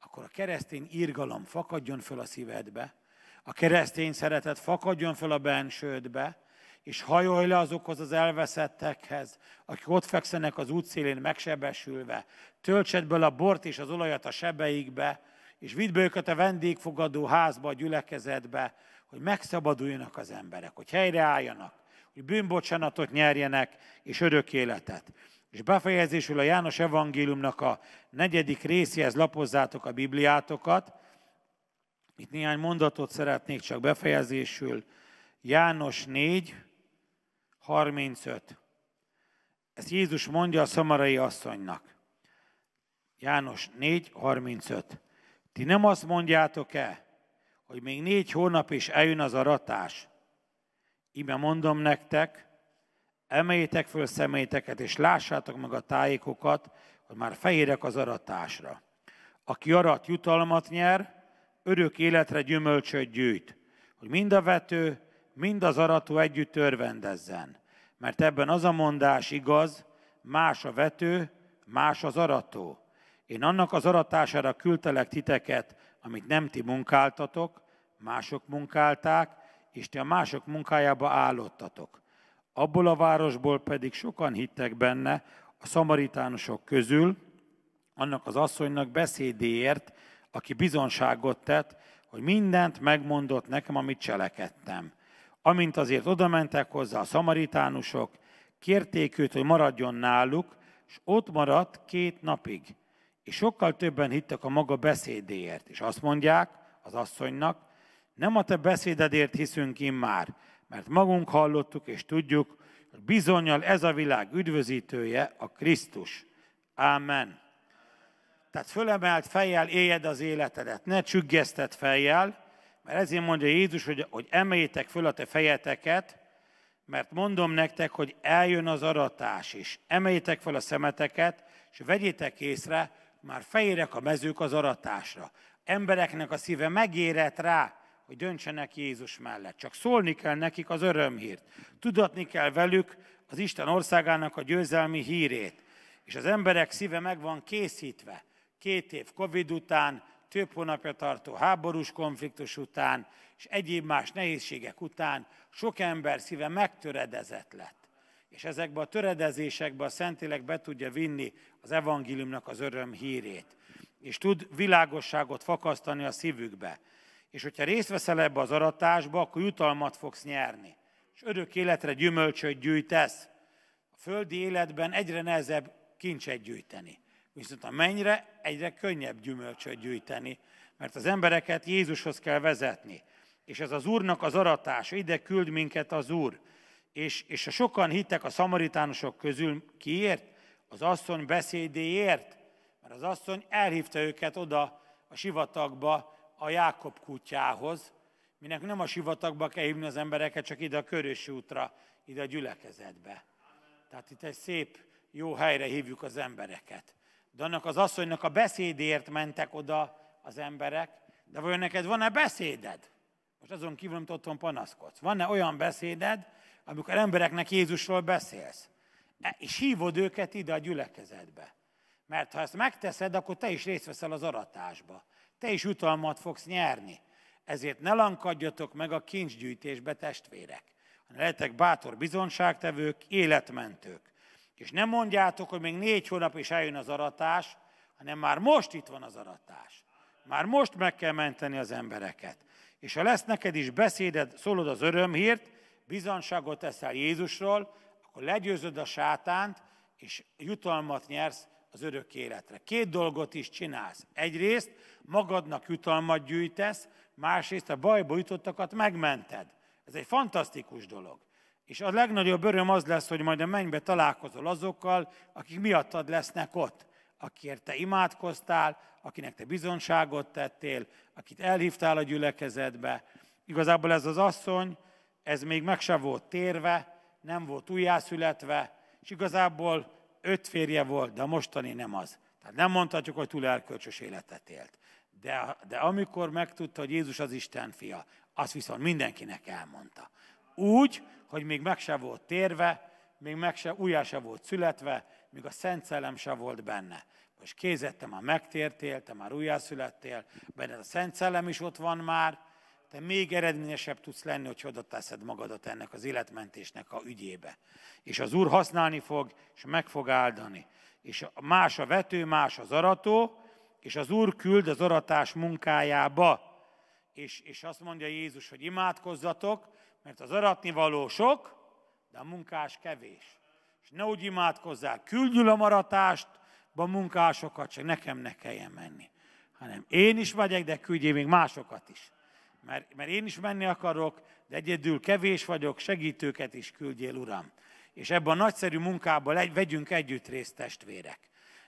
akkor a keresztény írgalom fakadjon föl a szívedbe, a keresztény szeretet fakadjon föl a bensődbe, és hajolj le azokhoz az elveszettekhez, akik ott fekszenek az útszélén megsebesülve. Töltsed bele a bort és az olajat a sebeikbe, és vidd be őket a vendégfogadó házba, a gyülekezetbe, hogy megszabaduljanak az emberek, hogy helyreálljanak, hogy bűnbocsánatot nyerjenek, és örök életet. És befejezésül a János Evangéliumnak a negyedik részéhez lapozzátok a Bibliátokat, itt néhány mondatot szeretnék csak befejezésül. János 4, 35. Ezt Jézus mondja a szamarai asszonynak. János 4, 35. Ti nem azt mondjátok-e, hogy még négy hónap is eljön az aratás? Ime mondom nektek, emeljétek föl szeméteket, és lássátok meg a tájékokat, hogy már fehérek az aratásra. Aki arat jutalmat nyer, örök életre gyümölcsöt gyűjt, hogy mind a vető, mind az arató együtt örvendezzen. Mert ebben az a mondás igaz, más a vető, más az arató. Én annak az aratására küldtelek titeket, amit nem ti munkáltatok, mások munkálták, és ti a mások munkájába állottatok. Abból a városból pedig sokan hittek benne, a szamaritánusok közül, annak az asszonynak beszédéért, aki bizonságot tett, hogy mindent megmondott nekem, amit cselekedtem. Amint azért odamentek hozzá a szamaritánusok, kérték őt, hogy maradjon náluk, és ott maradt két napig. És sokkal többen hittek a maga beszédéért, és azt mondják az asszonynak, nem a te beszédedért hiszünk immár, mert magunk hallottuk és tudjuk, hogy bizonyal ez a világ üdvözítője a Krisztus. Ámen. Tehát fölemelt fejjel éljed az életedet, ne csüggesztett fejjel, mert ezért mondja Jézus, hogy, hogy emeljétek föl a te fejeteket, mert mondom nektek, hogy eljön az aratás is. Emeljétek fel a szemeteket, és vegyétek észre, már fejérek a mezők az aratásra. Embereknek a szíve megérett rá, hogy döntsenek Jézus mellett. Csak szólni kell nekik az örömhírt. Tudatni kell velük az Isten országának a győzelmi hírét. És az emberek szíve meg van készítve két év Covid után, több hónapja tartó háborús konfliktus után, és egyéb más nehézségek után sok ember szíve megtöredezett lett. És ezekbe a töredezésekbe a Szentélek be tudja vinni az evangéliumnak az öröm hírét. És tud világosságot fakasztani a szívükbe. És hogyha részt veszel ebbe az aratásba, akkor jutalmat fogsz nyerni. És örök életre gyümölcsöt gyűjtesz. A földi életben egyre nehezebb kincset gyűjteni. Viszont a mennyre egyre könnyebb gyümölcsöt gyűjteni, mert az embereket Jézushoz kell vezetni. És ez az Úrnak az aratása, ide küld minket az Úr. És, és a sokan hittek a szamaritánusok közül, kiért? Az asszony beszédéért, mert az asszony elhívta őket oda a sivatagba, a Jákob kutyához, minek nem a sivatagba kell hívni az embereket, csak ide a körös útra, ide a gyülekezetbe. Tehát itt egy szép, jó helyre hívjuk az embereket de annak az asszonynak a beszédért mentek oda az emberek, de vajon neked van-e beszéded? Most azon kívül, amit otthon panaszkodsz. Van-e olyan beszéded, amikor embereknek Jézusról beszélsz? És hívod őket ide a gyülekezetbe. Mert ha ezt megteszed, akkor te is részt veszel az aratásba. Te is utalmat fogsz nyerni. Ezért ne lankadjatok meg a kincsgyűjtésbe, testvérek. Lehetek bátor bizonságtevők, életmentők. És nem mondjátok, hogy még négy hónap is eljön az aratás, hanem már most itt van az aratás. Már most meg kell menteni az embereket. És ha lesz neked is beszéded, szólod az örömhírt, bizonságot teszel Jézusról, akkor legyőzöd a sátánt, és jutalmat nyersz az örök életre. Két dolgot is csinálsz. Egyrészt magadnak jutalmat gyűjtesz, másrészt a bajba jutottakat megmented. Ez egy fantasztikus dolog. És a legnagyobb öröm az lesz, hogy majd a mennybe találkozol azokkal, akik miattad lesznek ott, akiért te imádkoztál, akinek te bizonságot tettél, akit elhívtál a gyülekezetbe. Igazából ez az asszony, ez még meg se volt térve, nem volt újjászületve, és igazából öt férje volt, de a mostani nem az. Tehát nem mondhatjuk, hogy túl erkölcsös életet élt. De, de amikor megtudta, hogy Jézus az Isten fia, azt viszont mindenkinek elmondta úgy, hogy még meg se volt térve, még meg se, újjá se volt születve, még a Szent Szellem se volt benne. Most kézed, te már megtértél, te már újjászülettél, benned a Szent Szellem is ott van már, te még eredményesebb tudsz lenni, hogy oda teszed magadat ennek az életmentésnek a ügyébe. És az Úr használni fog, és meg fog áldani. És más a vető, más az arató, és az Úr küld az aratás munkájába. És, és azt mondja Jézus, hogy imádkozzatok, mert az aratni való sok, de a munkás kevés. És ne úgy imádkozzál, küldjül a maratást, a munkásokat, csak nekem ne kelljen menni. Hanem én is megyek, de küldjél még másokat is. Mert, mert én is menni akarok, de egyedül kevés vagyok, segítőket is küldjél, Uram. És ebben a nagyszerű munkában legy, vegyünk együtt részt, testvérek.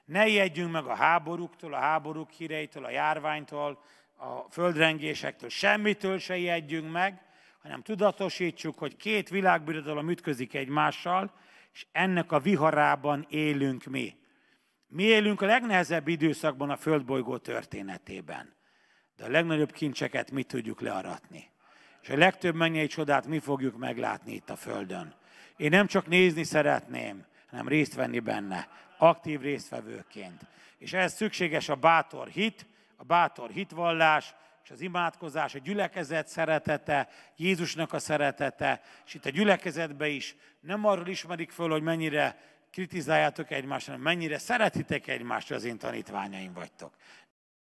Ne ijedjünk meg a háborúktól, a háborúk híreitől, a járványtól, a földrengésektől, semmitől se ijedjünk meg, hanem tudatosítsuk, hogy két világbirodalom ütközik egymással, és ennek a viharában élünk mi. Mi élünk a legnehezebb időszakban a földbolygó történetében, de a legnagyobb kincseket mi tudjuk learatni. És a legtöbb mennyei csodát mi fogjuk meglátni itt a Földön. Én nem csak nézni szeretném, hanem részt venni benne, aktív résztvevőként. És ehhez szükséges a bátor hit, a bátor hitvallás, és az imádkozás, a gyülekezet szeretete, Jézusnak a szeretete, és itt a gyülekezetbe is nem arról ismerik föl, hogy mennyire kritizáljátok egymást, hanem mennyire szeretitek egymást, az én tanítványaim vagytok.